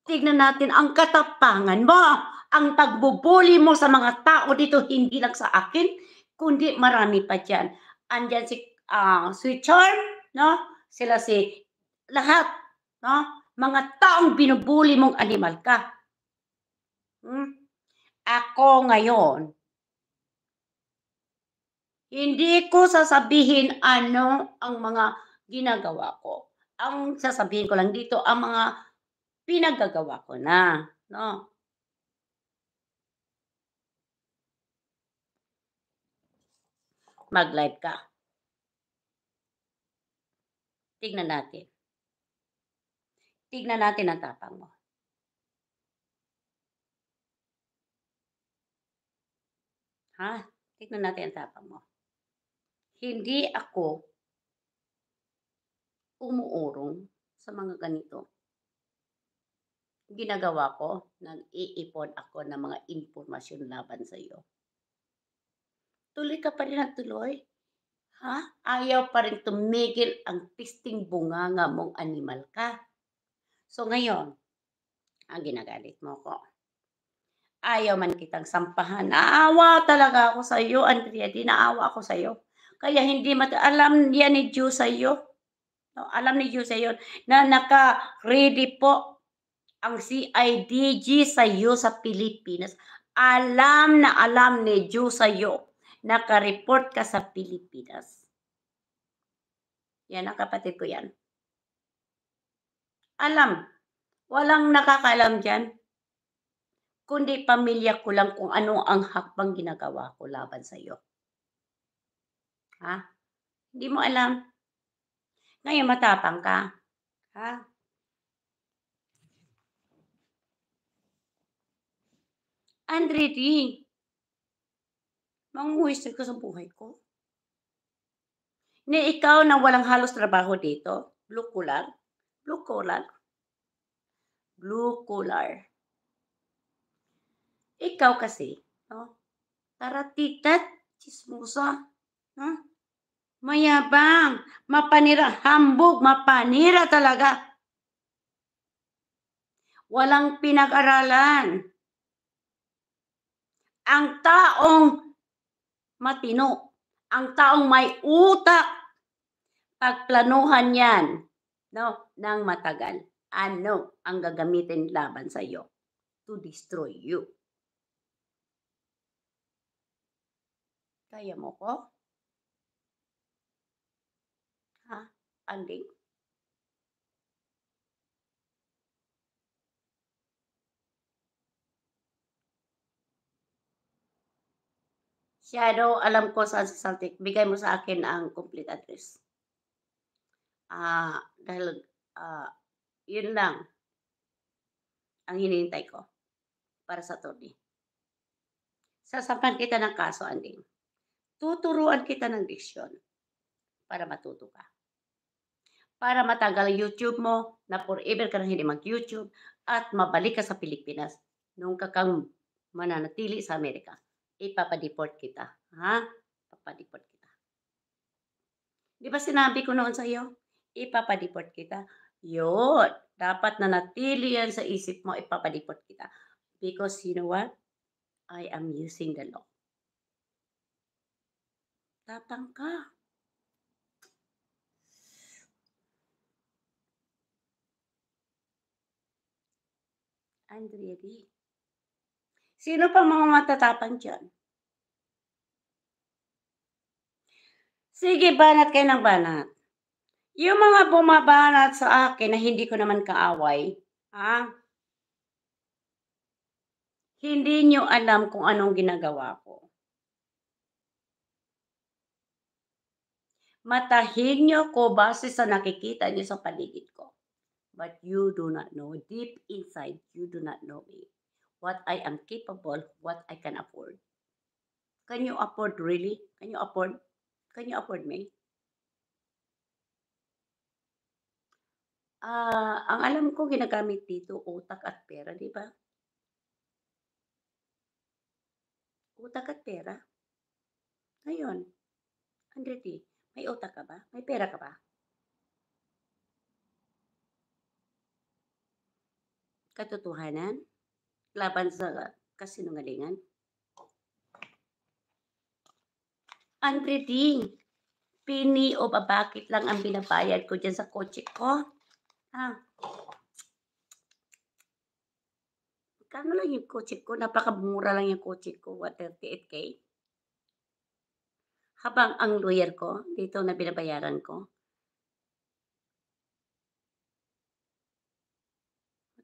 Tignan natin ang katapangan mo, ang pagbubuli mo sa mga tao dito, hindi lang sa akin, kundi marami pa dyan. Andyan si uh, ah, Sweet Charm, no? sila si lahat, no? mga taong binubuli mong animal ka. Hmm? Ako ngayon, hindi ko sasabihin ano ang mga ginagawa ko. Ang sasabihin ko lang dito, ang mga pinagagawa ko na. No? Mag-live ka. Tignan natin. Tignan natin ang tapang mo. Ha? Tignan natin ang tapang mo hindi ako umuurong sa mga ganito. Ginagawa ko, nag-iipon ako ng mga impormasyon laban sa iyo. Tuloy ka pa rin ang tuloy. Ha? Ayaw pa rin tumigil ang pisting bunganga mong animal ka. So ngayon, ang ginagalit mo ko. Ayaw man kitang sampahan. Naawa talaga ako sa iyo, Andrea. Di naawa ako sa iyo. Kaya hindi mat alam niya ni Diyos sa iyo. No, alam ni Diyos sa iyo na naka-ready po ang CIDG sa iyo sa Pilipinas. Alam na alam ni Diyos sa iyo. Naka-report ka sa Pilipinas. Yan ang kapatid ko yan. Alam. Walang nakakaalam dyan kundi pamilya ko lang kung ano ang hakbang ginagawa ko laban sa iyo. Ha? Hindi mo alam. Ngayon matapang ka. Ha? Andretti, manguwisted ko sa buhay ko. Ni ikaw na walang halos trabaho dito, blue collar, blue collar, blue collar. Ikaw kasi, no? Tara, titat, chismosa, no? Mayabang, mapanira, hambog, mapanira talaga. Walang pinag-aralan. Ang taong matino, ang taong may utak, pagplanuhan yan no, ng matagal. Ano ang gagamitin laban sa iyo? To destroy you. Kaya mo ko? అండి Shadow, alam ko saan si Saltik. Bigay mo sa akin ang complete address. Ah, uh, dahil, uh, yun lang ang hinihintay ko para sa Tony. Sasampan kita ng kaso, Anding. Tuturuan kita ng diksyon para matuto ka para matanggal YouTube mo na forever ka na hindi mag-YouTube at mabalik ka sa Pilipinas nung kakang mananatili sa Amerika. Ipapadeport kita. Ha? Papadeport kita. Di ba sinabi ko noon sa iyo? Ipapadeport kita. Yun. Dapat na natili yan sa isip mo, ipapadeport kita. Because you know what? I am using the law. Tapang ka. and dreary. Sino pa mga matatapang dyan? Sige, banat kayo ng banat. Yung mga bumabanat sa akin na hindi ko naman kaaway, ha? Hindi nyo alam kung anong ginagawa ko. Matahig nyo ko base sa nakikita nyo sa paligid ko but you do not know. Deep inside, you do not know me. What I am capable, what I can afford. Can you afford really? Can you afford? Can you afford me? Uh, ang alam ko ginagamit dito utak at pera, di ba? Utak at pera. Ngayon, Andretti, may utak ka ba? May pera ka ba? katotohanan laban sa kasinungalingan. Unbreeding. Pini o babakit lang ang binabayad ko dyan sa kotse ko. Ah. Kano lang yung kotse ko? Napakamura lang yung kotse ko. What, 38K? Habang ang lawyer ko, dito na binabayaran ko,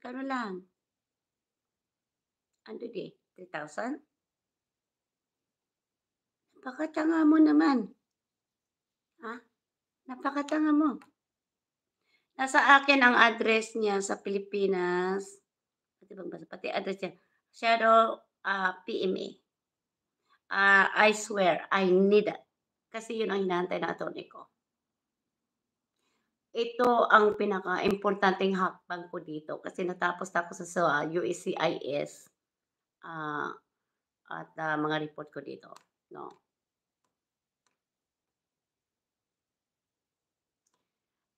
Magkano lang? Ano di? 3,000? Napakatanga mo naman. Ha? Napakatanga mo. Nasa akin ang address niya sa Pilipinas. Pati bang basa? Pati address niya. Shadow uh, ah, PMA. Uh, ah, I swear, I need it. Kasi yun ang hinahantay ng attorney ko. Ito ang pinakaimportanteng hakbang ko dito kasi natapos na ako sa, sa USCIS uh, ah, at ah, mga report ko dito. No?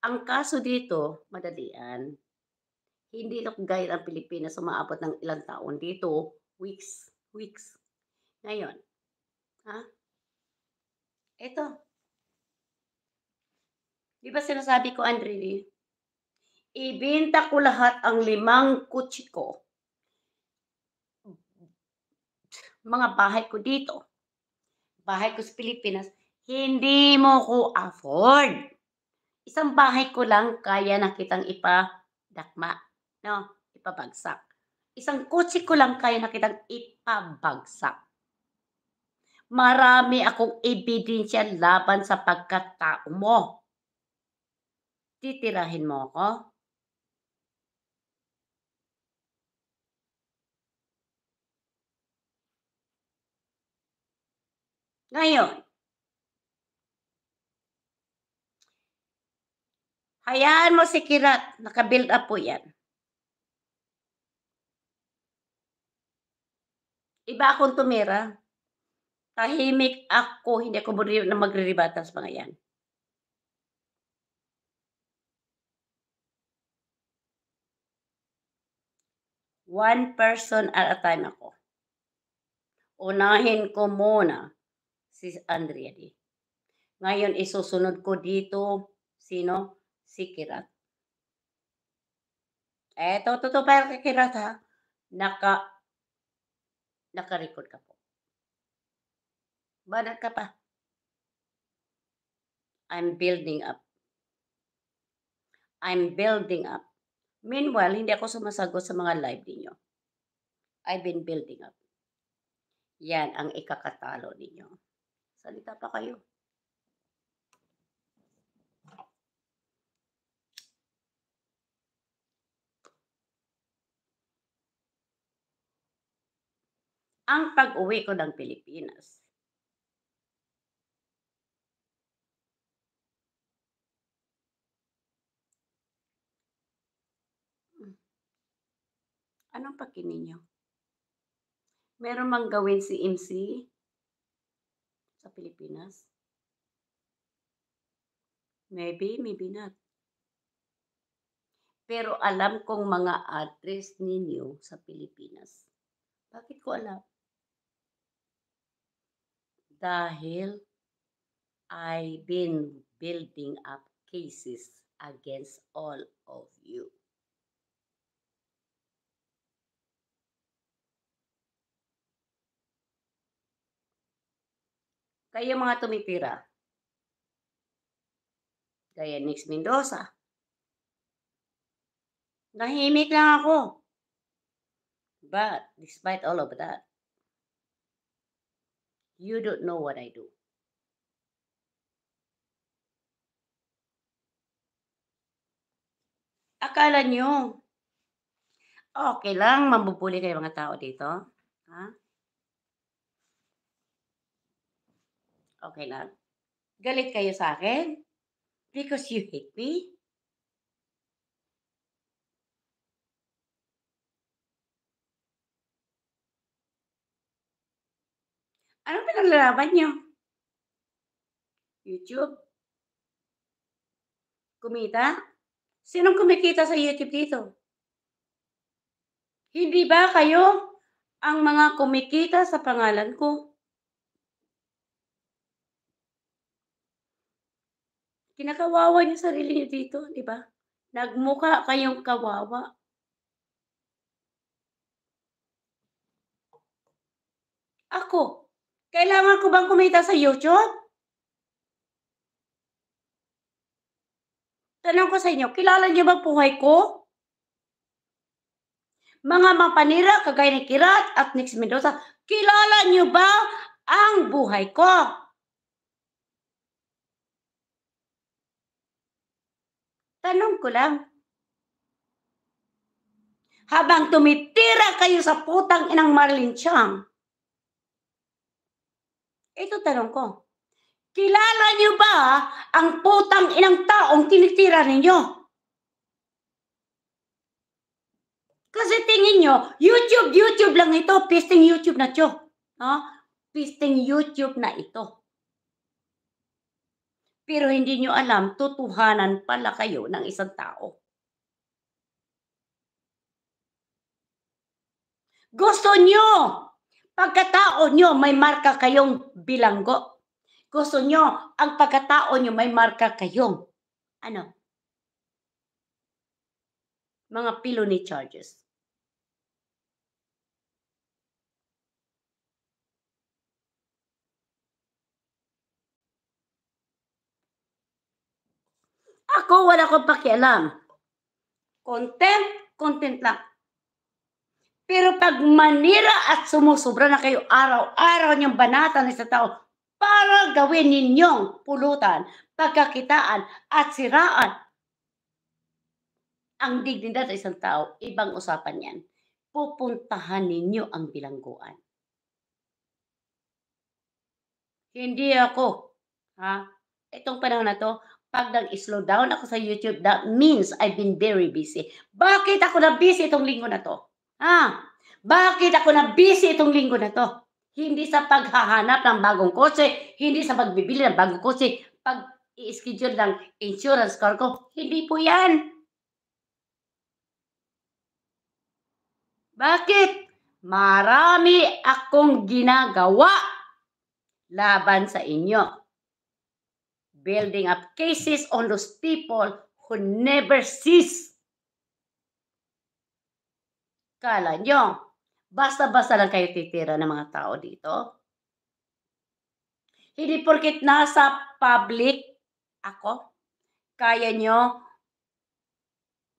Ang kaso dito, madalian, hindi gaya ang Pilipinas sumaabot ng ilang taon dito, weeks, weeks. Ngayon, ha? Ito, Di ba sinasabi ko, Andrili? Ibinta ko lahat ang limang kutsi ko. Mga bahay ko dito. Bahay ko sa Pilipinas. Hindi mo ko afford. Isang bahay ko lang kaya na kitang ipadakma. No? Ipabagsak. Isang kutsi ko lang kaya na kitang ipabagsak marami akong ebidensya laban sa pagkatao mo. Titirahin mo ako? Ngayon, hayaan mo si Kirat, nakabuild up po yan. Iba akong tumira. Tahimik ako, hindi ako na magre-rebatas mga yan. One person at a time ako. Unahin ko muna si Andrea D. Ngayon, isusunod ko dito, sino? Si Kirat. Eto, totoo pa kay Kirat ha. Naka, naka-record ka po. Banat ka pa. I'm building up. I'm building up. Meanwhile, hindi ako sumasagot sa mga live ninyo. I've been building up. Yan ang ikakatalo ninyo. Salita pa kayo. Ang pag-uwi ko ng Pilipinas, Anong pakinin nyo? Meron mang gawin si MC sa Pilipinas? Maybe, maybe not. Pero alam kong mga address ninyo sa Pilipinas. Bakit ko alam? Dahil I've been building up cases against all of you. Kayo mga tumitira. Gaya Nix Mendoza. Nahimik lang ako. But despite all of that, you don't know what I do. Akala nyo, okay lang, mambubuli kayo mga tao dito. Ha? Okay lang? Galit kayo sa akin? Because you hate me? Anong pinaglalaban nyo? YouTube? Kumita? Sinong kumikita sa YouTube dito? Hindi ba kayo ang mga kumikita sa pangalan ko? Kinakawawa niya sarili niya dito, di ba? Nagmukha kayong kawawa. Ako, kailangan ko bang kumita sa YouTube? Tanong ko sa inyo, kilala niyo ba buhay ko? Mga mapanira, kagaya ni Kirat at Nix Mendoza, kilala niyo ba ang buhay ko? Tanong ko lang. Habang tumitira kayo sa putang inang Marlin Chang, ito tanong ko. Kilala niyo ba ang putang inang taong tinitira ninyo? Kasi tingin nyo, YouTube, YouTube lang ito. Pisting YouTube na ito. No? Pisting YouTube na ito pero hindi nyo alam, tutuhanan pala kayo ng isang tao. Gusto nyo, pagkatao nyo, may marka kayong bilanggo. Gusto nyo, ang pagkatao nyo, may marka kayong, ano, mga pillow ni charges. Ako, wala akong pakialam. Content, content lang. Pero pag manira at sumusobra na kayo araw-araw niyang banata ng isang tao para gawin ninyong pulutan, pagkakitaan at siraan ang dignidad ng isang tao, ibang usapan yan. Pupuntahan ninyo ang bilangguan. Hindi ako, ha? Itong panahon na to, pag nag-slow down ako sa YouTube, that means I've been very busy. Bakit ako na busy itong linggo na to? Ha? Bakit ako na busy itong linggo na to? Hindi sa paghahanap ng bagong kotse, hindi sa pagbibili ng bagong kotse, pag i-schedule ng insurance car ko, hindi po yan. Bakit? Marami akong ginagawa laban sa inyo building up cases on those people who never cease. Kala nyo, basta-basta lang kayo titira ng mga tao dito. Hindi porkit nasa public ako, kaya nyo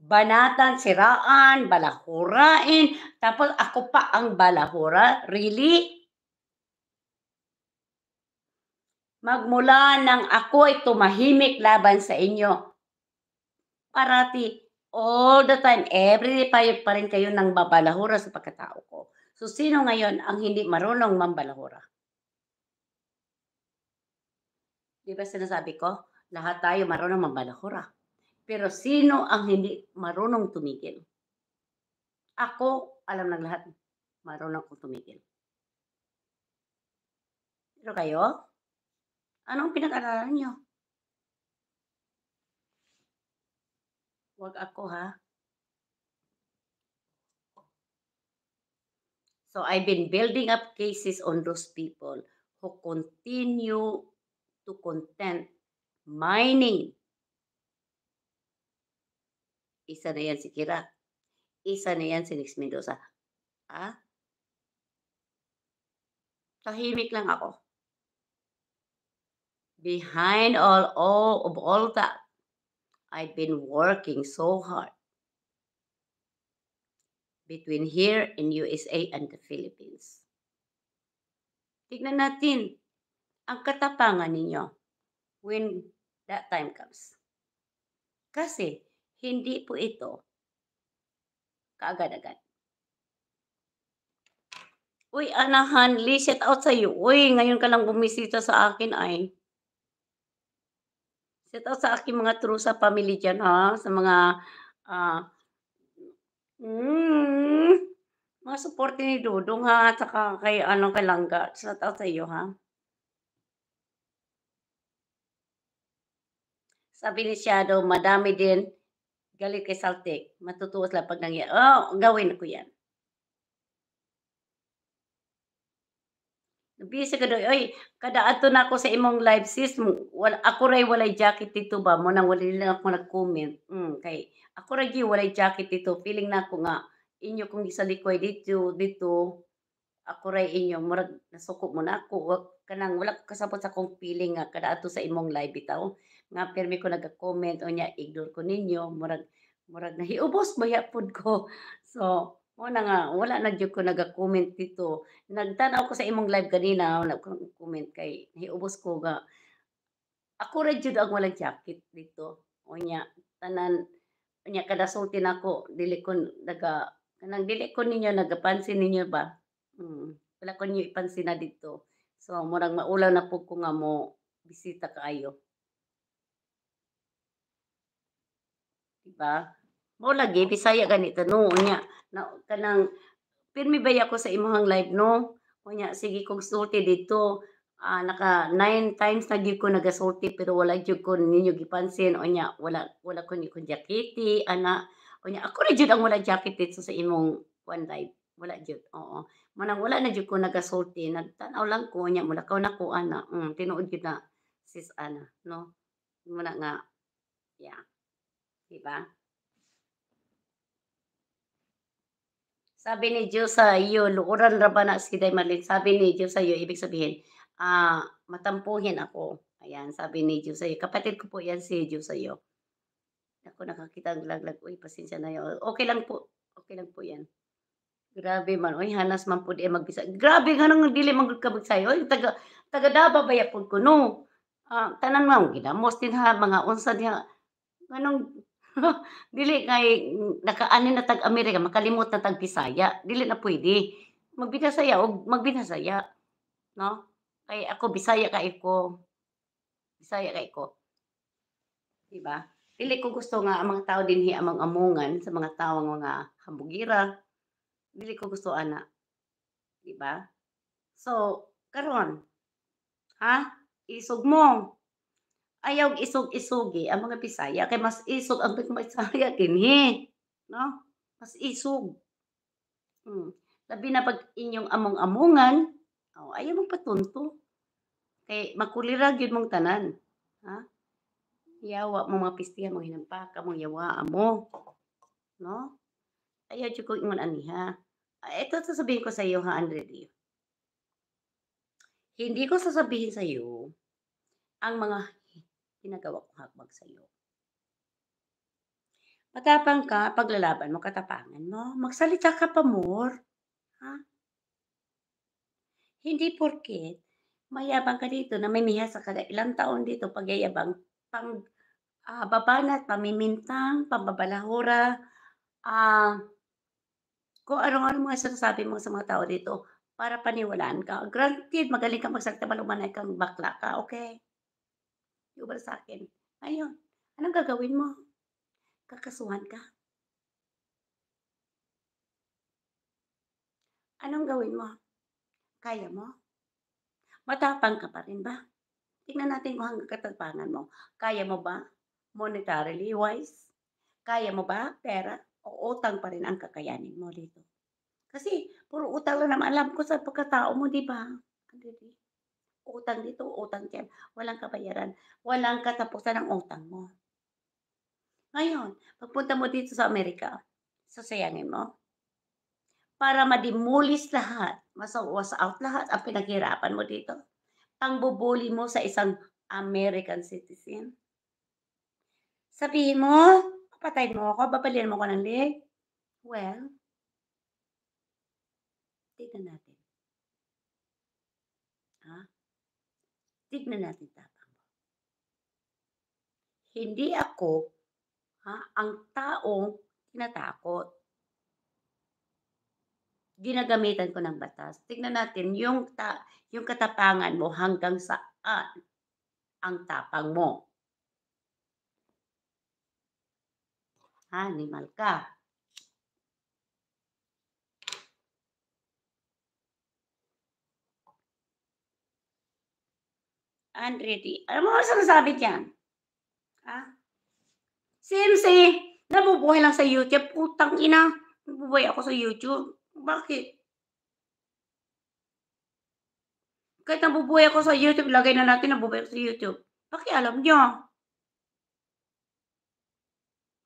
banatan, siraan, balahurain, tapos ako pa ang balahura? Really? magmula nang ay tumahimik laban sa inyo. Parati, all the time, every day pa rin kayo ng babalahura sa pagkatao ko. So, sino ngayon ang hindi marunong mambalahura? Di ba sinasabi ko? Lahat tayo marunong mambalahura. Pero sino ang hindi marunong tumigil? Ako, alam ng lahat, marunong kong tumigil. Pero kayo, Anong pinag-aralan nyo? Huwag ako ha. So I've been building up cases on those people who continue to content mining. Isa na yan si Kira. Isa na yan si Nix Mendoza. Ah? Tahimik lang ako behind all, all of all that, I've been working so hard between here in USA and the Philippines. Tignan natin ang katapangan ninyo when that time comes. Kasi hindi po ito kaagad-agad. Uy, anahan, Lee, shout out sa iyo. Uy, ngayon ka lang bumisita sa akin ay. Shout out sa aking mga true sa family dyan, ha? Sa mga, uh, mm, mga support ni Dudong, ha? At saka kay, ano, kay Langga. Shout out sa iyo, ha? Sabi ni Shadow, madami din galit kay Saltik. Matutuwas lang pag nangyari. Oh, gawin ko yan. Busy ka doy. Oy, kada ato na ako sa imong live sis, wala, ako ray walay jacket dito ba mo nang wala lang ako nag-comment. Mm, kay ako ray walay jacket dito. Feeling na ako nga inyo kung gisalikoy dito dito ako ray inyo murag nasuko mo na ako kanang wala ko kasabot sa kong feeling nga kada ato sa imong live bitaw nga permi ko nagka-comment o niya ignore ko ninyo murag murag nahiubos ba yapod ko [laughs] so mo na nga, wala na ko naga-comment dito. Nagtanaw ko sa imong live kanina, nag comment kay hiubos ko ga. Ako ra jud ang walang jacket dito. Unya tanan unya kadasulti nako dili ko naga kanang dili ko ninyo nagapansin ninyo ba? Hmm. Wala ko ninyo ipansin na dito. So murang maulaw na po ko nga mo bisita kaayo. Diba? Mo lagi bisaya gani tanong nya na kanang pirmi ba ako sa imong live no? Unya sige kong sulti dito uh, naka 9 times na gyud ko nagasulti pero wala gyud ko ninyo gipansin unya wala wala ko ni kun jacket ana unya ako ra ang wala jacket dito sa imong one live. Wala gyud. Oo. Manang wala na gyud ko nagasulti nagtanaw lang ko unya mulakaw na ko ana. Mm, tinuod gyud na sis ana no. Muna nga yeah. Diba? Sabi ni Diyos sa iyo, lukuran raba na si Daymalin. Sabi ni Diyos sa iyo, ibig sabihin, ah, matampuhin ako. Ayan, sabi ni Diyos sa iyo. Kapatid ko po yan si Diyos sa iyo. Ako nakakita ang laglag. Uy, pasensya na yun. Okay lang po. Okay lang po yan. Grabe man. Uy, hanas man po di magbisa. Grabe nga nang dili magkabag sa'yo. Uy, taga, taga daba ba yapon ko, no? Ah, tanan mo, ginamos din ha, mga unsa diha. Anong [laughs] dili kay nakaani na tag Amerika makalimot na tag Bisaya dili na pwede magbinasaya og magbinasaya no kay ako Bisaya kay ko Bisaya kay ko di ba dili ko gusto nga ang mga tao dinhi among amungan sa mga tao nga mga hambugira dili ko gusto ana di ba so karon ha isog mo ayaw isog-isogi ang mga Bisaya kay mas isog ang mga Bisaya kini [laughs] eh, No? Mas isog. Hmm. Labi na pag inyong among-amungan, oh, ayaw mong patunto. Kay makulira gyud mong tanan. Ha? Yawa mo mga pistihan mo hinampaka mo yawa mo. No? Ayaw jud ko ingon aniha. Ito ah, sasabihin ko sa iyo ha, Andrea hindi ko sasabihin sa iyo ang mga ginagawa kong hakbang sa iyo. Matapang ka, paglalaban mo, katapangan mo. Magsalita ka pa more. Ha? Hindi porket mayabang ka dito, na namimiha sa kada ilang taon dito pagyayabang, pang uh, babanat, pamimintang, pambabalahura, ah, uh, kung ano-ano mga sinasabi mo sa mga tao dito para paniwalaan ka. Granted, magaling ka magsalita, malumanay kang bakla ka, okay? Yubar sa akin. Ngayon, anong gagawin mo? Kakasuhan ka? Anong gawin mo? Kaya mo? Matapang ka pa rin ba? Tingnan natin kung hanggang katapangan mo. Kaya mo ba? Monetarily wise? Kaya mo ba? Pera? O utang pa rin ang kakayanin mo dito? Kasi, puro utang lang naman alam ko sa pagkatao mo, di ba? Ano Utang dito, utang dyan. Walang kabayaran. Walang katapusan ang utang mo. Ngayon, pagpunta mo dito sa Amerika, sasayangin mo. Para madimulis lahat, masawas out lahat ang pinaghirapan mo dito. Pangbubuli mo sa isang American citizen. Sabihin mo, papatay mo ako, babalian mo ako ng leg. Well, tignan natin. Tignan natin tapang mo. Hindi ako ha, ang taong tinatakot. Ginagamitan ko ng batas. Tignan natin yung, ta, yung katapangan mo hanggang saan ang tapang mo. Animal ka. Andretti. Alam mo ano saan sabi yan? Ha? Sinsi, nabubuhay lang sa YouTube. Putang ina, nabubuhay ako sa YouTube. Bakit? Kahit nabubuhay ako sa YouTube, lagay na natin nabubuhay ako sa YouTube. alam nyo.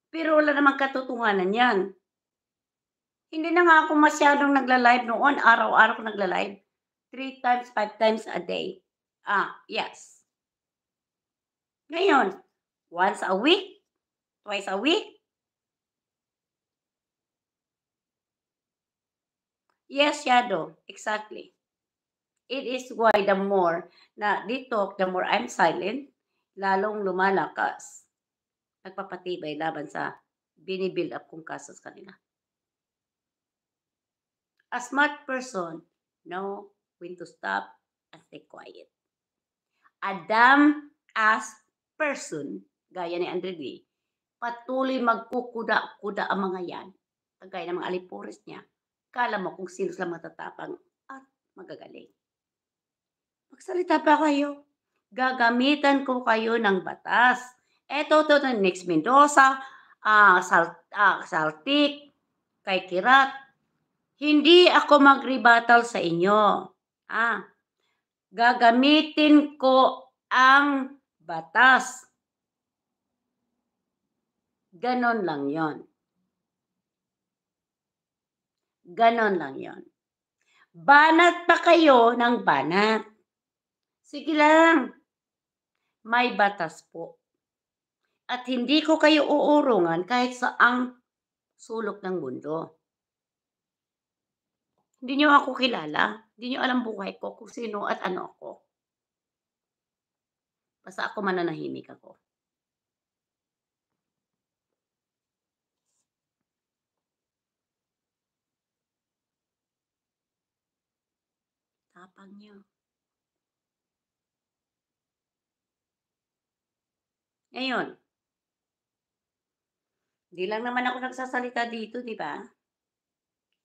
Pero wala namang katotohanan yan. Hindi na nga ako masyadong nagla-live noon. Araw-araw ko nagla-live. Three times, five times a day. Ah, yes. Ngayon, once a week, twice a week. Yes, Shadow, exactly. It is why the more na dito, the more I'm silent, lalong lumalakas. Nagpapatibay laban sa binibuild up kong kaso sa kanila. A smart person know when to stop and stay quiet. Adam as person, gaya ni Andre Gray, patuloy magkukuda-kuda ang mga yan, kagaya ng mga alipores niya. Kala mo kung sino sila matatapang at magagaling. Magsalita pa kayo. Gagamitan ko kayo ng batas. Eto, to, to, next Mendoza, uh, ah, Salt, uh, ah, Saltik, kay Kirat. Hindi ako magribatal sa inyo. Ah, Gagamitin ko ang batas. Ganon lang yon. Ganon lang yon. Banat pa kayo ng banat. Sige lang. May batas po. At hindi ko kayo uurungan kahit sa ang sulok ng mundo. Hindi niyo ako kilala. Hindi niyo alam buhay ko kung sino at ano ako. Basta ako mananahimik ako. Tapang niyo. Ngayon, di lang naman ako nagsasalita dito, di ba?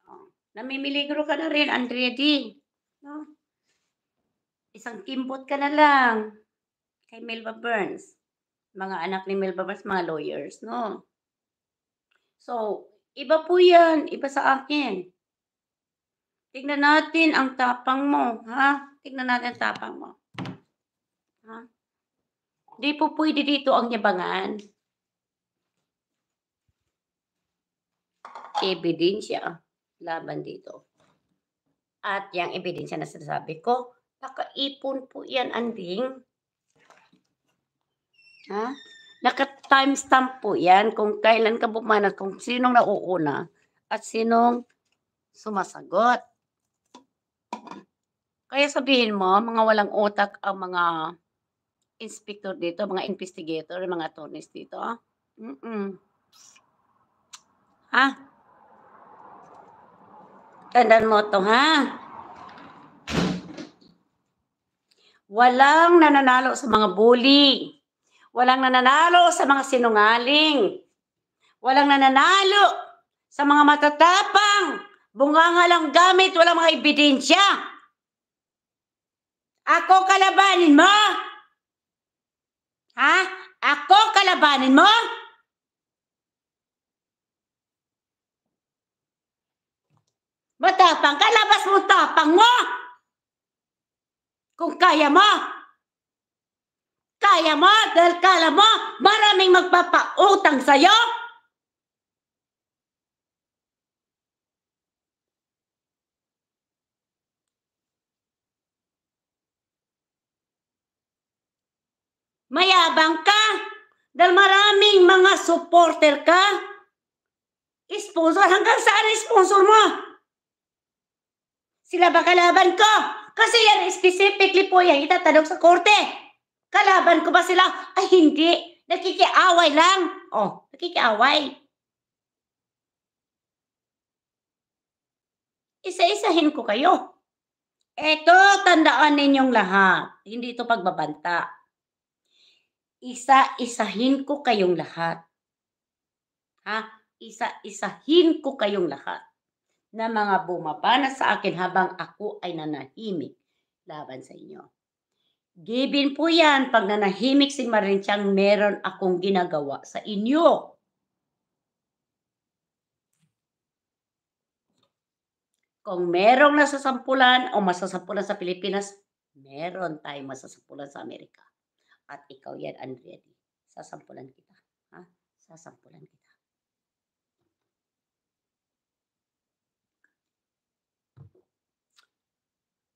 Oh, namimiligro ka na rin, Andrea D. No? Isang kimbot ka na lang kay Melba Burns. Mga anak ni Melba Burns, mga lawyers, no? So, iba po yan. Iba sa akin. Tignan natin ang tapang mo, ha? Tignan natin ang tapang mo. Ha? Di po pwede dito ang yabangan. Ebidensya laban dito. At yung ebidensya na sinasabi ko, nakaipon po yan, Anding. Ha? Naka-timestamp po yan kung kailan ka bumanat, kung sinong nauuna at sinong sumasagot. Kaya sabihin mo, mga walang utak ang mga inspector dito, mga investigator, mga attorneys dito. Ah. Mm-mm. Ha? Tandaan mo to ha. Walang nananalo sa mga bully. Walang nananalo sa mga sinungaling. Walang nananalo sa mga matatapang. Bunganga lang gamit, walang mga ebidensya. Ako kalabanin mo? Ha? Ako kalabanin mo? Matapang ka, labas mo tapang mo! Kung kaya mo! Kaya mo dahil kala mo maraming magpapautang sa'yo! Mayabang ka dahil maraming mga supporter ka. Sponsor, hanggang saan sponsor mo? Sila ba kalaban ko? Kasi yan specifically po yan itatanong sa korte. Kalaban ko ba sila? Ay hindi. Nakikiaway lang. Oh, nakikiaway. Isa-isahin ko kayo. Ito, tandaan ninyong lahat. Hindi ito pagbabanta. Isa-isahin ko kayong lahat. Ha? Isa-isahin ko kayong lahat na mga bumapana sa akin habang ako ay nanahimik laban sa inyo. Given po yan, pag nanahimik si Marinchang, meron akong ginagawa sa inyo. Kung merong nasasampulan o masasampulan sa Pilipinas, meron tayong masasampulan sa Amerika. At ikaw yan, Andrea, sasampulan kita. Ha? Sasampulan kita.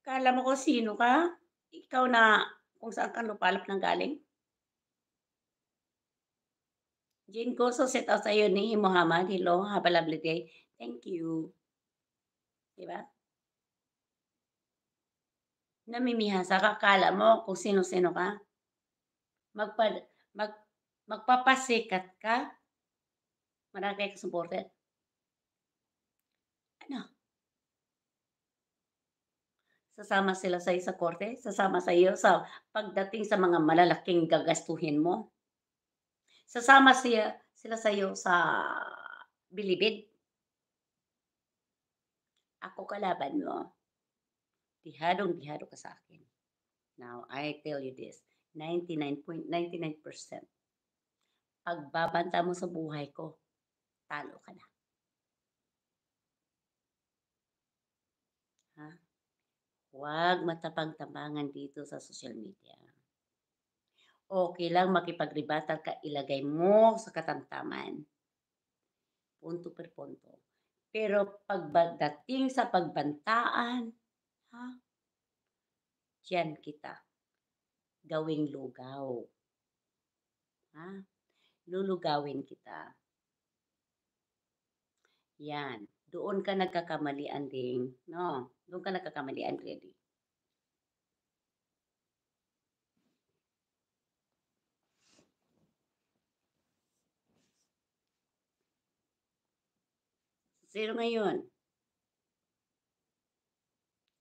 Kala mo ko sino ka? Ikaw na kung saan ka lupalap ng galing? Jane Goso, set out sa'yo ni Muhammad. Hello, have a lovely day. Thank you. Diba? Namimihasa ka, kala mo kung sino-sino ka. Magpa, mag, magpapasikat ka. Marami kayo supported. Ano? sasama sila sa sa korte, sasama sa iyo sa pagdating sa mga malalaking gagastuhin mo. Sasama siya, sila sa iyo sa bilibid. Ako kalaban mo. Tihadong tihado ka sa akin. Now, I tell you this, 99.99% .99 pagbabanta mo sa buhay ko, talo ka na. Huwag matapang-tapangan dito sa social media. Okay lang makipagribatal ka, ilagay mo sa katamtaman. Punto per punto. Pero pagdating sa pagbantaan, ha? Diyan kita. Gawing lugaw. Ha? Lulugawin kita. Yan doon ka nagkakamalian din. No? Doon ka nagkakamalian really. Zero ngayon.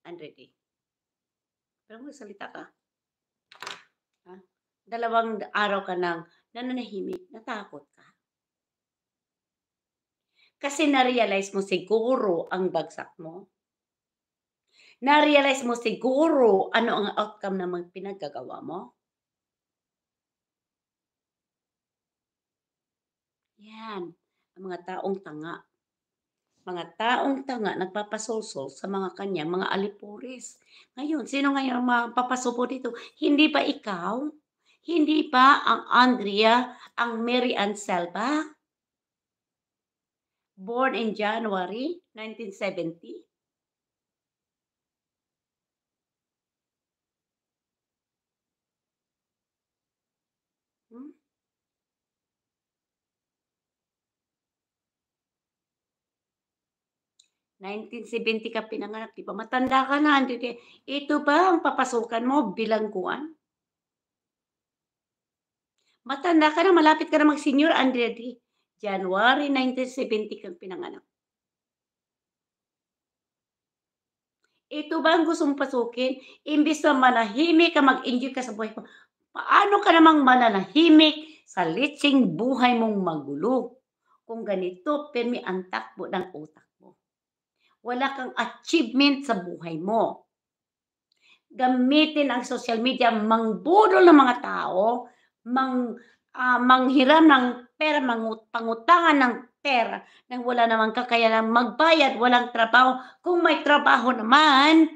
Unready. Pero salita ka. Ha? Dalawang araw ka nang nananahimik, natakot kasi na-realize mo siguro ang bagsak mo. Na-realize mo siguro ano ang outcome na pinagkagawa mo. Yan. Ang mga taong tanga. Mga taong tanga nagpapasolsol sa mga kanya, mga alipuris. Ngayon, sino ngayon ang mapapasupo dito? Hindi pa ikaw? Hindi pa ang Andrea, ang Mary Ann Selva? born in January 1970. Hmm? ...1970 ka pinanganak, di ba? Matanda ka na. Ito ba ang papasukan mo bilangguan? Matanda ka na, malapit ka na mag-senior, Andrea D. January 1970 kang pinanganak. Ito ba ang gusto mong pasukin? Imbis na manahimik ka, mag-enjoy ka sa buhay ko. Paano ka namang mananahimik sa litsing buhay mong magulo? Kung ganito, pirmi ang takbo ng utak mo. Wala kang achievement sa buhay mo. Gamitin ang social media, mangbudol ng mga tao, mang, uh, manghiram ng pera, mang pangutangan ng pera nang wala namang kakayanang magbayad, walang trabaho. Kung may trabaho naman,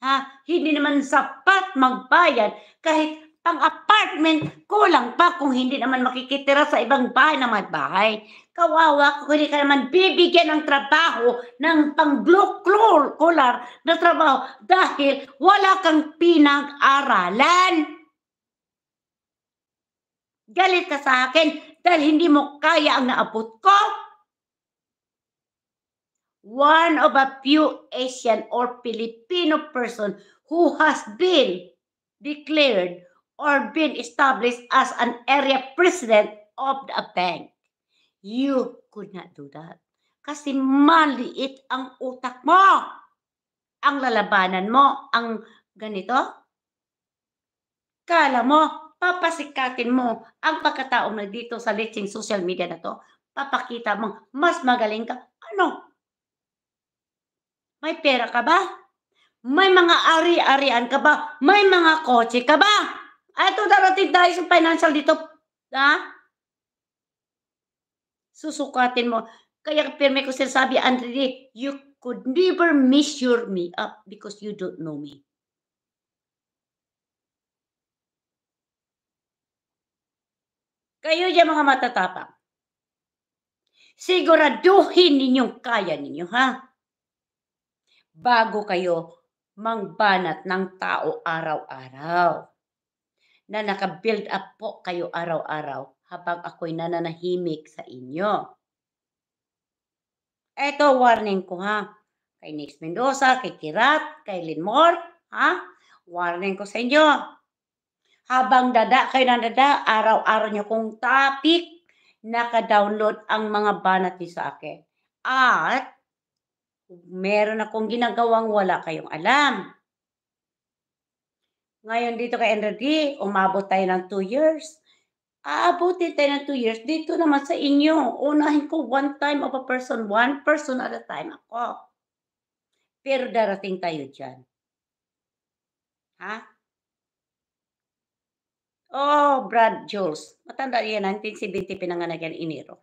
ha, hindi naman sapat magbayad kahit pang apartment, kulang pa kung hindi naman makikitira sa ibang bahay na may bahay. Kawawa kung hindi ka naman bibigyan ng trabaho ng pang-glokular na trabaho dahil wala kang pinag-aralan. Galit ka sa akin dahil hindi mo kaya ang naabot ko. One of a few Asian or Filipino person who has been declared or been established as an area president of the bank. You could not do that. Kasi maliit ang utak mo. Ang lalabanan mo, ang ganito. Kala mo, papasikatin mo ang pagkatao na dito sa litsing social media na to. Papakita mong mas magaling ka. Ano? May pera ka ba? May mga ari-arian ka ba? May mga kotse ka ba? Ito darating tayo sa financial dito. Ha? Susukatin mo. Kaya pirme ko sinasabi, Andre, you could never measure me up because you don't know me. Kayo yung mga matatapang. Siguraduhin ninyong kaya ninyo, ha? Bago kayo mangbanat ng tao araw-araw. Na nakabuild up po kayo araw-araw habang ako'y nananahimik sa inyo. Eto, warning ko ha. Kay Nix Mendoza, kay Kirat, kay Linmore, ha? Warning ko sa inyo habang dada kayo ng dada, araw-araw nyo kung topic, naka-download ang mga banat ni sa akin. At, meron akong ginagawang wala kayong alam. Ngayon dito kay NRD, umabot tayo ng 2 years. Aabutin tayo ng 2 years dito naman sa inyo. Unahin ko one time of a person, one person at a time ako. Pero darating tayo dyan. Ha? Oh, Brad Jules. Matanda yan, 1970 pinanganak yan Enero.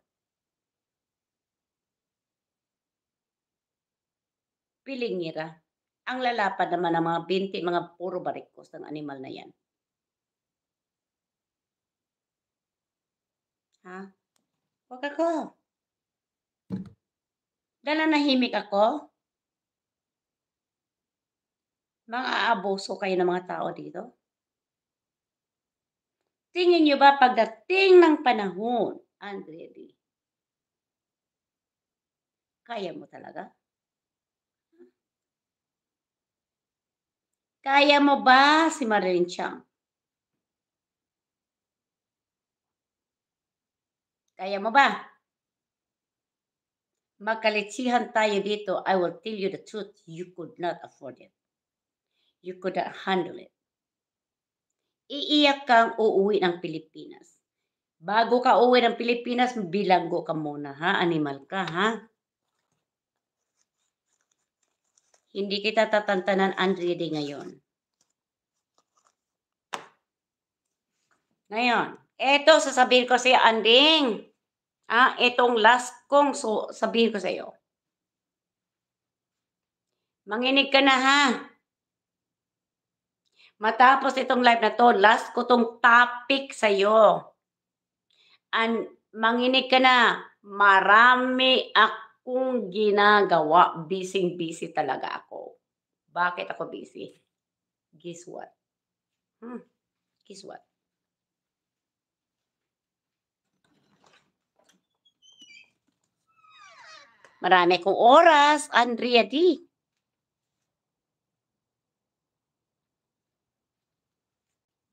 Pilingira. Ang lalapad naman ng mga binti, mga puro barikos ng animal na yan. Ha? Huwag ako. Dala himik ako. Mga abuso kayo ng mga tao dito. Tingin nyo ba pagdating ng panahon, Andre Kaya mo talaga? Kaya mo ba si Marilyn Chang? Kaya mo ba? Magkalitsihan tayo dito. I will tell you the truth. You could not afford it. You could not handle it iiyak kang uuwi ng Pilipinas. Bago ka uuwi ng Pilipinas, bilanggo ka muna ha, animal ka ha. Hindi kita tatantanan ang reading ngayon. Ngayon, eto sasabihin ko sa iyo, Anding. Ah, itong last kong so, sabihin ko sa iyo. Manginig ka na ha. Matapos itong live na to, last ko tong topic sa iyo. And manginig ka na, marami akong ginagawa. Busy-busy talaga ako. Bakit ako busy? Guess what? Hmm. Guess what? Marami kong oras, Andrea D.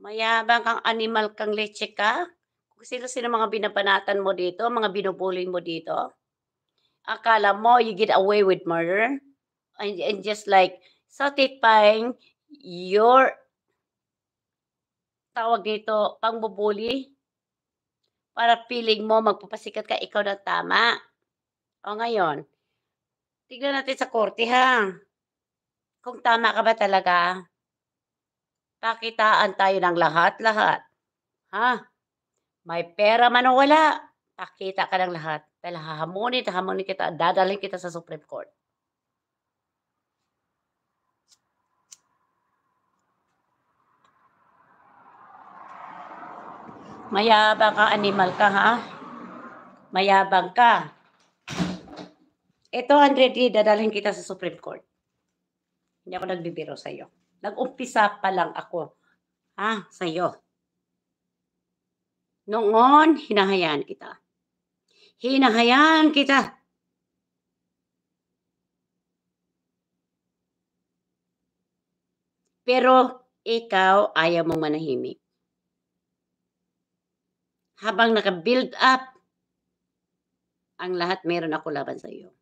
Mayabang kang animal kang leche ka. Kung sino-sino mga binabanatan mo dito, mga binubuli mo dito. Akala mo you get away with murder. And, and just like satisfying your tawag nito, pangbubuli. Para feeling mo, magpapasikat ka, ikaw na tama. O ngayon, tignan natin sa korte ha. Kung tama ka ba talaga. Pakitaan tayo ng lahat-lahat. Ha? May pera man o wala, pakita ka ng lahat. Dahil hahamunin, hahamunin kita, dadalhin kita sa Supreme Court. Mayabang ka, animal ka, ha? Mayabang ka. Ito, Andre, dadalhin kita sa Supreme Court. Hindi ako nagbibiro sa'yo. Nag-umpisa pa lang ako. Ha? Sa'yo. Noon, hinahayaan kita. Hinahayaan kita. Pero ikaw ayaw mong manahimik. Habang naka-build up ang lahat meron ako laban sa iyo.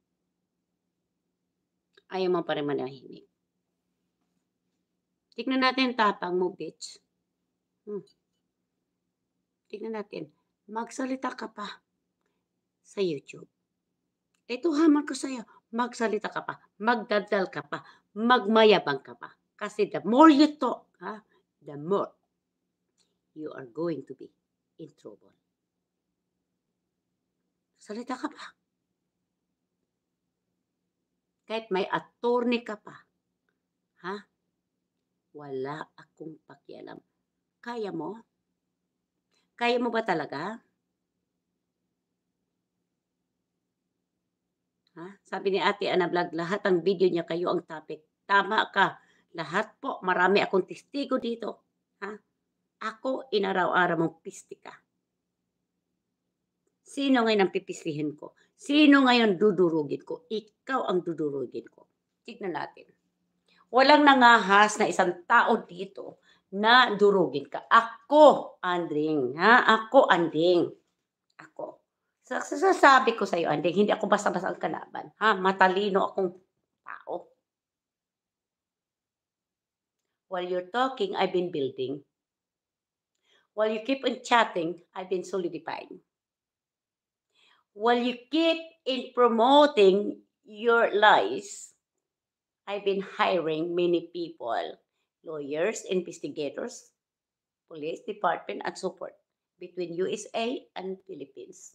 Ayaw mo pa rin manahimik. Tignan natin tapang mo, bitch. Hmm. Tignan natin. Magsalita ka pa sa YouTube. Ito haman ko sa'yo. Magsalita ka pa. Magdadal ka pa. Magmayabang ka pa. Kasi the more you talk, ha, the more you are going to be in trouble. Salita ka pa. Kahit may attorney ka pa. Ha? Wala akong pakialam. Kaya mo? Kaya mo ba talaga? Ha? Sabi ni Ate Ana Vlog, lahat ang video niya kayo ang topic. Tama ka. Lahat po, marami akong testigo dito. Ha? Ako, inaraw-araw mong pisti ka. Sino ngayon ang pipislihin ko? Sino ngayon dudurugin ko? Ikaw ang dudurugin ko. Tignan natin. Walang nangahas na isang tao dito na durugin ka. Ako, Andring. Ha? Ako, Andring. Ako. Sasabi ko sa iyo, Andring, hindi ako basta-basta ang kalaban. Ha? Matalino akong tao. While you're talking, I've been building. While you keep on chatting, I've been solidifying. While you keep in promoting your lies, I've been hiring many people, lawyers, investigators, police department, and support between USA and Philippines.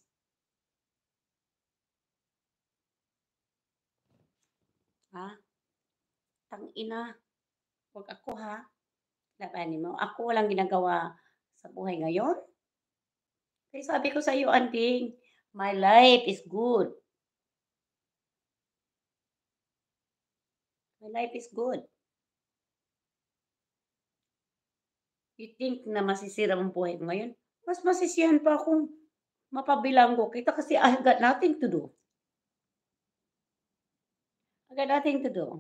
Ha? Ah, Tang ina. Huwag ako ha. Labanin mo. Ako walang ginagawa sa buhay ngayon. Kaya sabi ko sa iyo, Anting, my life is good. My life is good. You think na masisira ang buhay ko ngayon? Mas masisihan pa akong mapabilanggo kita kasi I got nothing to do. I got nothing to do.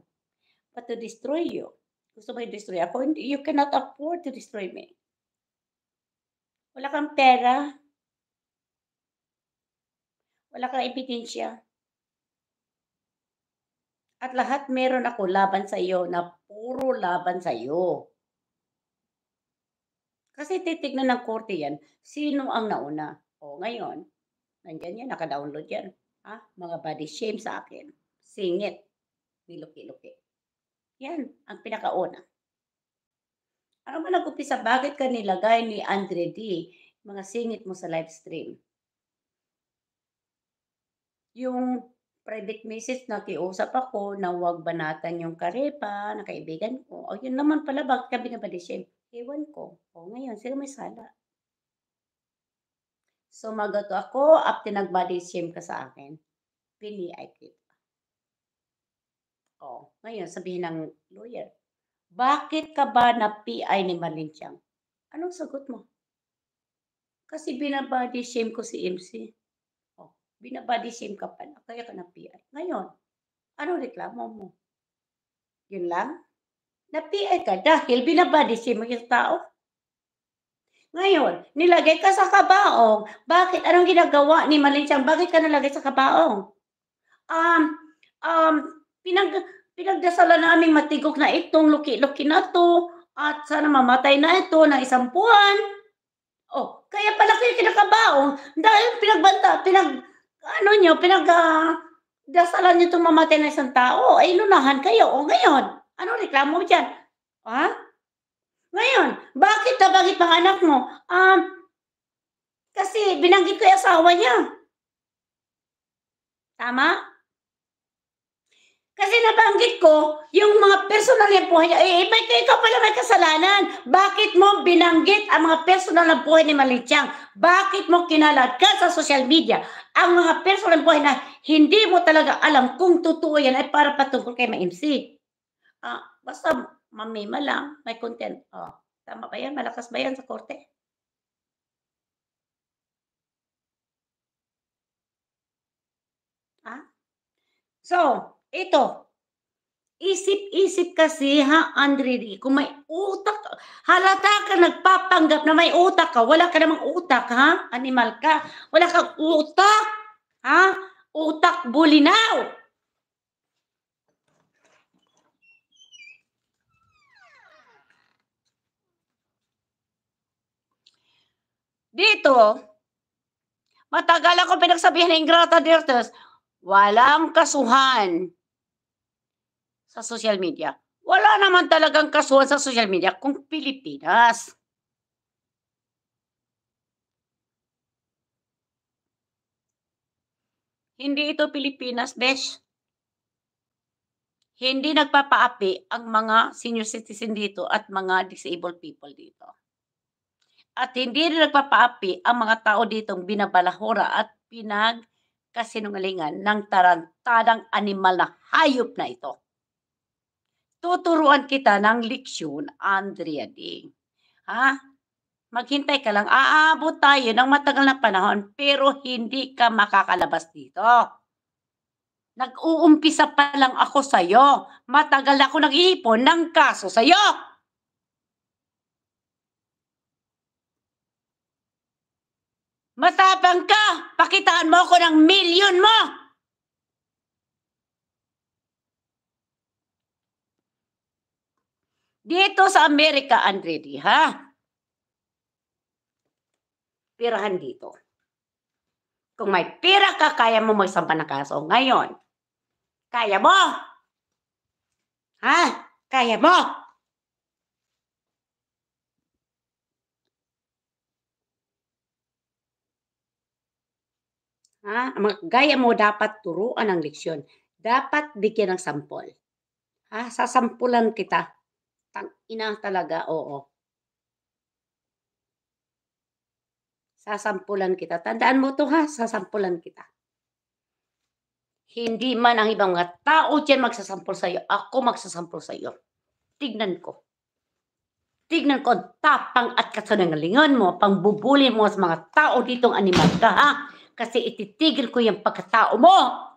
But to destroy you. Gusto mo i-destroy ako? You cannot afford to destroy me. Wala kang pera. Wala kang ebidensya. At lahat meron ako laban sa iyo na puro laban sa iyo. Kasi titignan ng korte yan, sino ang nauna? O ngayon, nandyan yan, naka-download yan. Ha? Ah, mga body shame sa akin. Singit. Niluki-luki. Yan, ang pinakauna. Ano ba nag-upisa? Bakit ka nilagay ni Andre D mga singit mo sa live stream? Yung private message na kiusap ako na huwag banatan yung karepa na kaibigan ko. O oh, yun naman pala, bakit ka binabali siya? Ewan ko. O oh, ngayon, sila may sala. So magato ako, up tinagbody shame ka sa akin. Pili, I quit. O, oh, ngayon, sabihin ng lawyer, bakit ka ba na PI ni Marlene Anong sagot mo? Kasi binabody shame ko si MC binabadisim ka pa na, kaya ka na PR. Ngayon, ano reklamo mo? Yun lang? Na PI ka dahil binabadisim mo yung tao. Ngayon, nilagay ka sa kabaong. Bakit? Anong ginagawa ni Malinsyang? Bakit ka nalagay sa kabaong? Um, um, pinag, pinagdasalan namin matigok na itong luki-luki na to at sana mamatay na ito ng isang buwan. Oh, kaya pala kayo kinakabaong dahil pinagbanta, pinag ano nyo, pinag, uh, dasalan nyo itong mamatay na isang tao, ay lunahan kayo. O ngayon, ano reklamo mo dyan? Ha? Ngayon, bakit na bakit pang anak mo? Um, kasi binanggit ko yung asawa niya. Tama? Kasi nabanggit ko, yung mga personal na buhay niya, eh, may ikaw pala may kasalanan. Bakit mo binanggit ang mga personal na buhay ni Malichang? Bakit mo kinalat ka sa social media? ang mga personal buhay na hindi mo talaga alam kung totoo yan ay para patungkol kay ma-MC. Ah, basta mamima lang, may content. Oh, tama ba yan? Malakas ba yan sa korte? Ah? So, ito, Isip-isip kasi ha, Andri, kung may utak, halata ka nagpapanggap na may utak ka, wala ka namang utak ha, animal ka, wala kang utak, ha, utak bulinaw. Dito, matagal ako pinagsabihan ng Grata Dirtes, walang kasuhan sa social media. Wala naman talagang kasuhan sa social media kung Pilipinas. Hindi ito Pilipinas, besh. Hindi nagpapaapi ang mga senior citizen dito at mga disabled people dito. At hindi rin nagpapaapi ang mga tao ditong binabalahora at pinag kasinungalingan ng tarantadang animal na hayop na ito tuturuan kita ng leksyon, Andrea D. Ha? Maghintay ka lang. Aabot tayo ng matagal na panahon pero hindi ka makakalabas dito. Nag-uumpisa pa lang ako sa'yo. Matagal ako nag-iipon ng kaso sa'yo. Matapang ka! Pakitaan mo ako ng milyon mo! Dito sa Amerika, Andredi, ha? Pirahan dito. Kung may pira ka, kaya mo magsampan ng kaso. Ngayon, kaya mo? Ha? Kaya mo? Ha? Gaya mo dapat turuan ang leksyon. Dapat bigyan ng sampol. Ha? Sasampulan kita Tang ina talaga, oo. Sasampulan kita. Tandaan mo to ha, sasampulan kita. Hindi man ang ibang mga tao dyan magsasampol sa'yo. Ako magsasampol sa'yo. Tignan ko. Tignan ko ang tapang at kasunangalingan mo, pangbubuli mo sa mga tao ditong animal ka ha. Kasi ititigil ko yung pagkatao mo.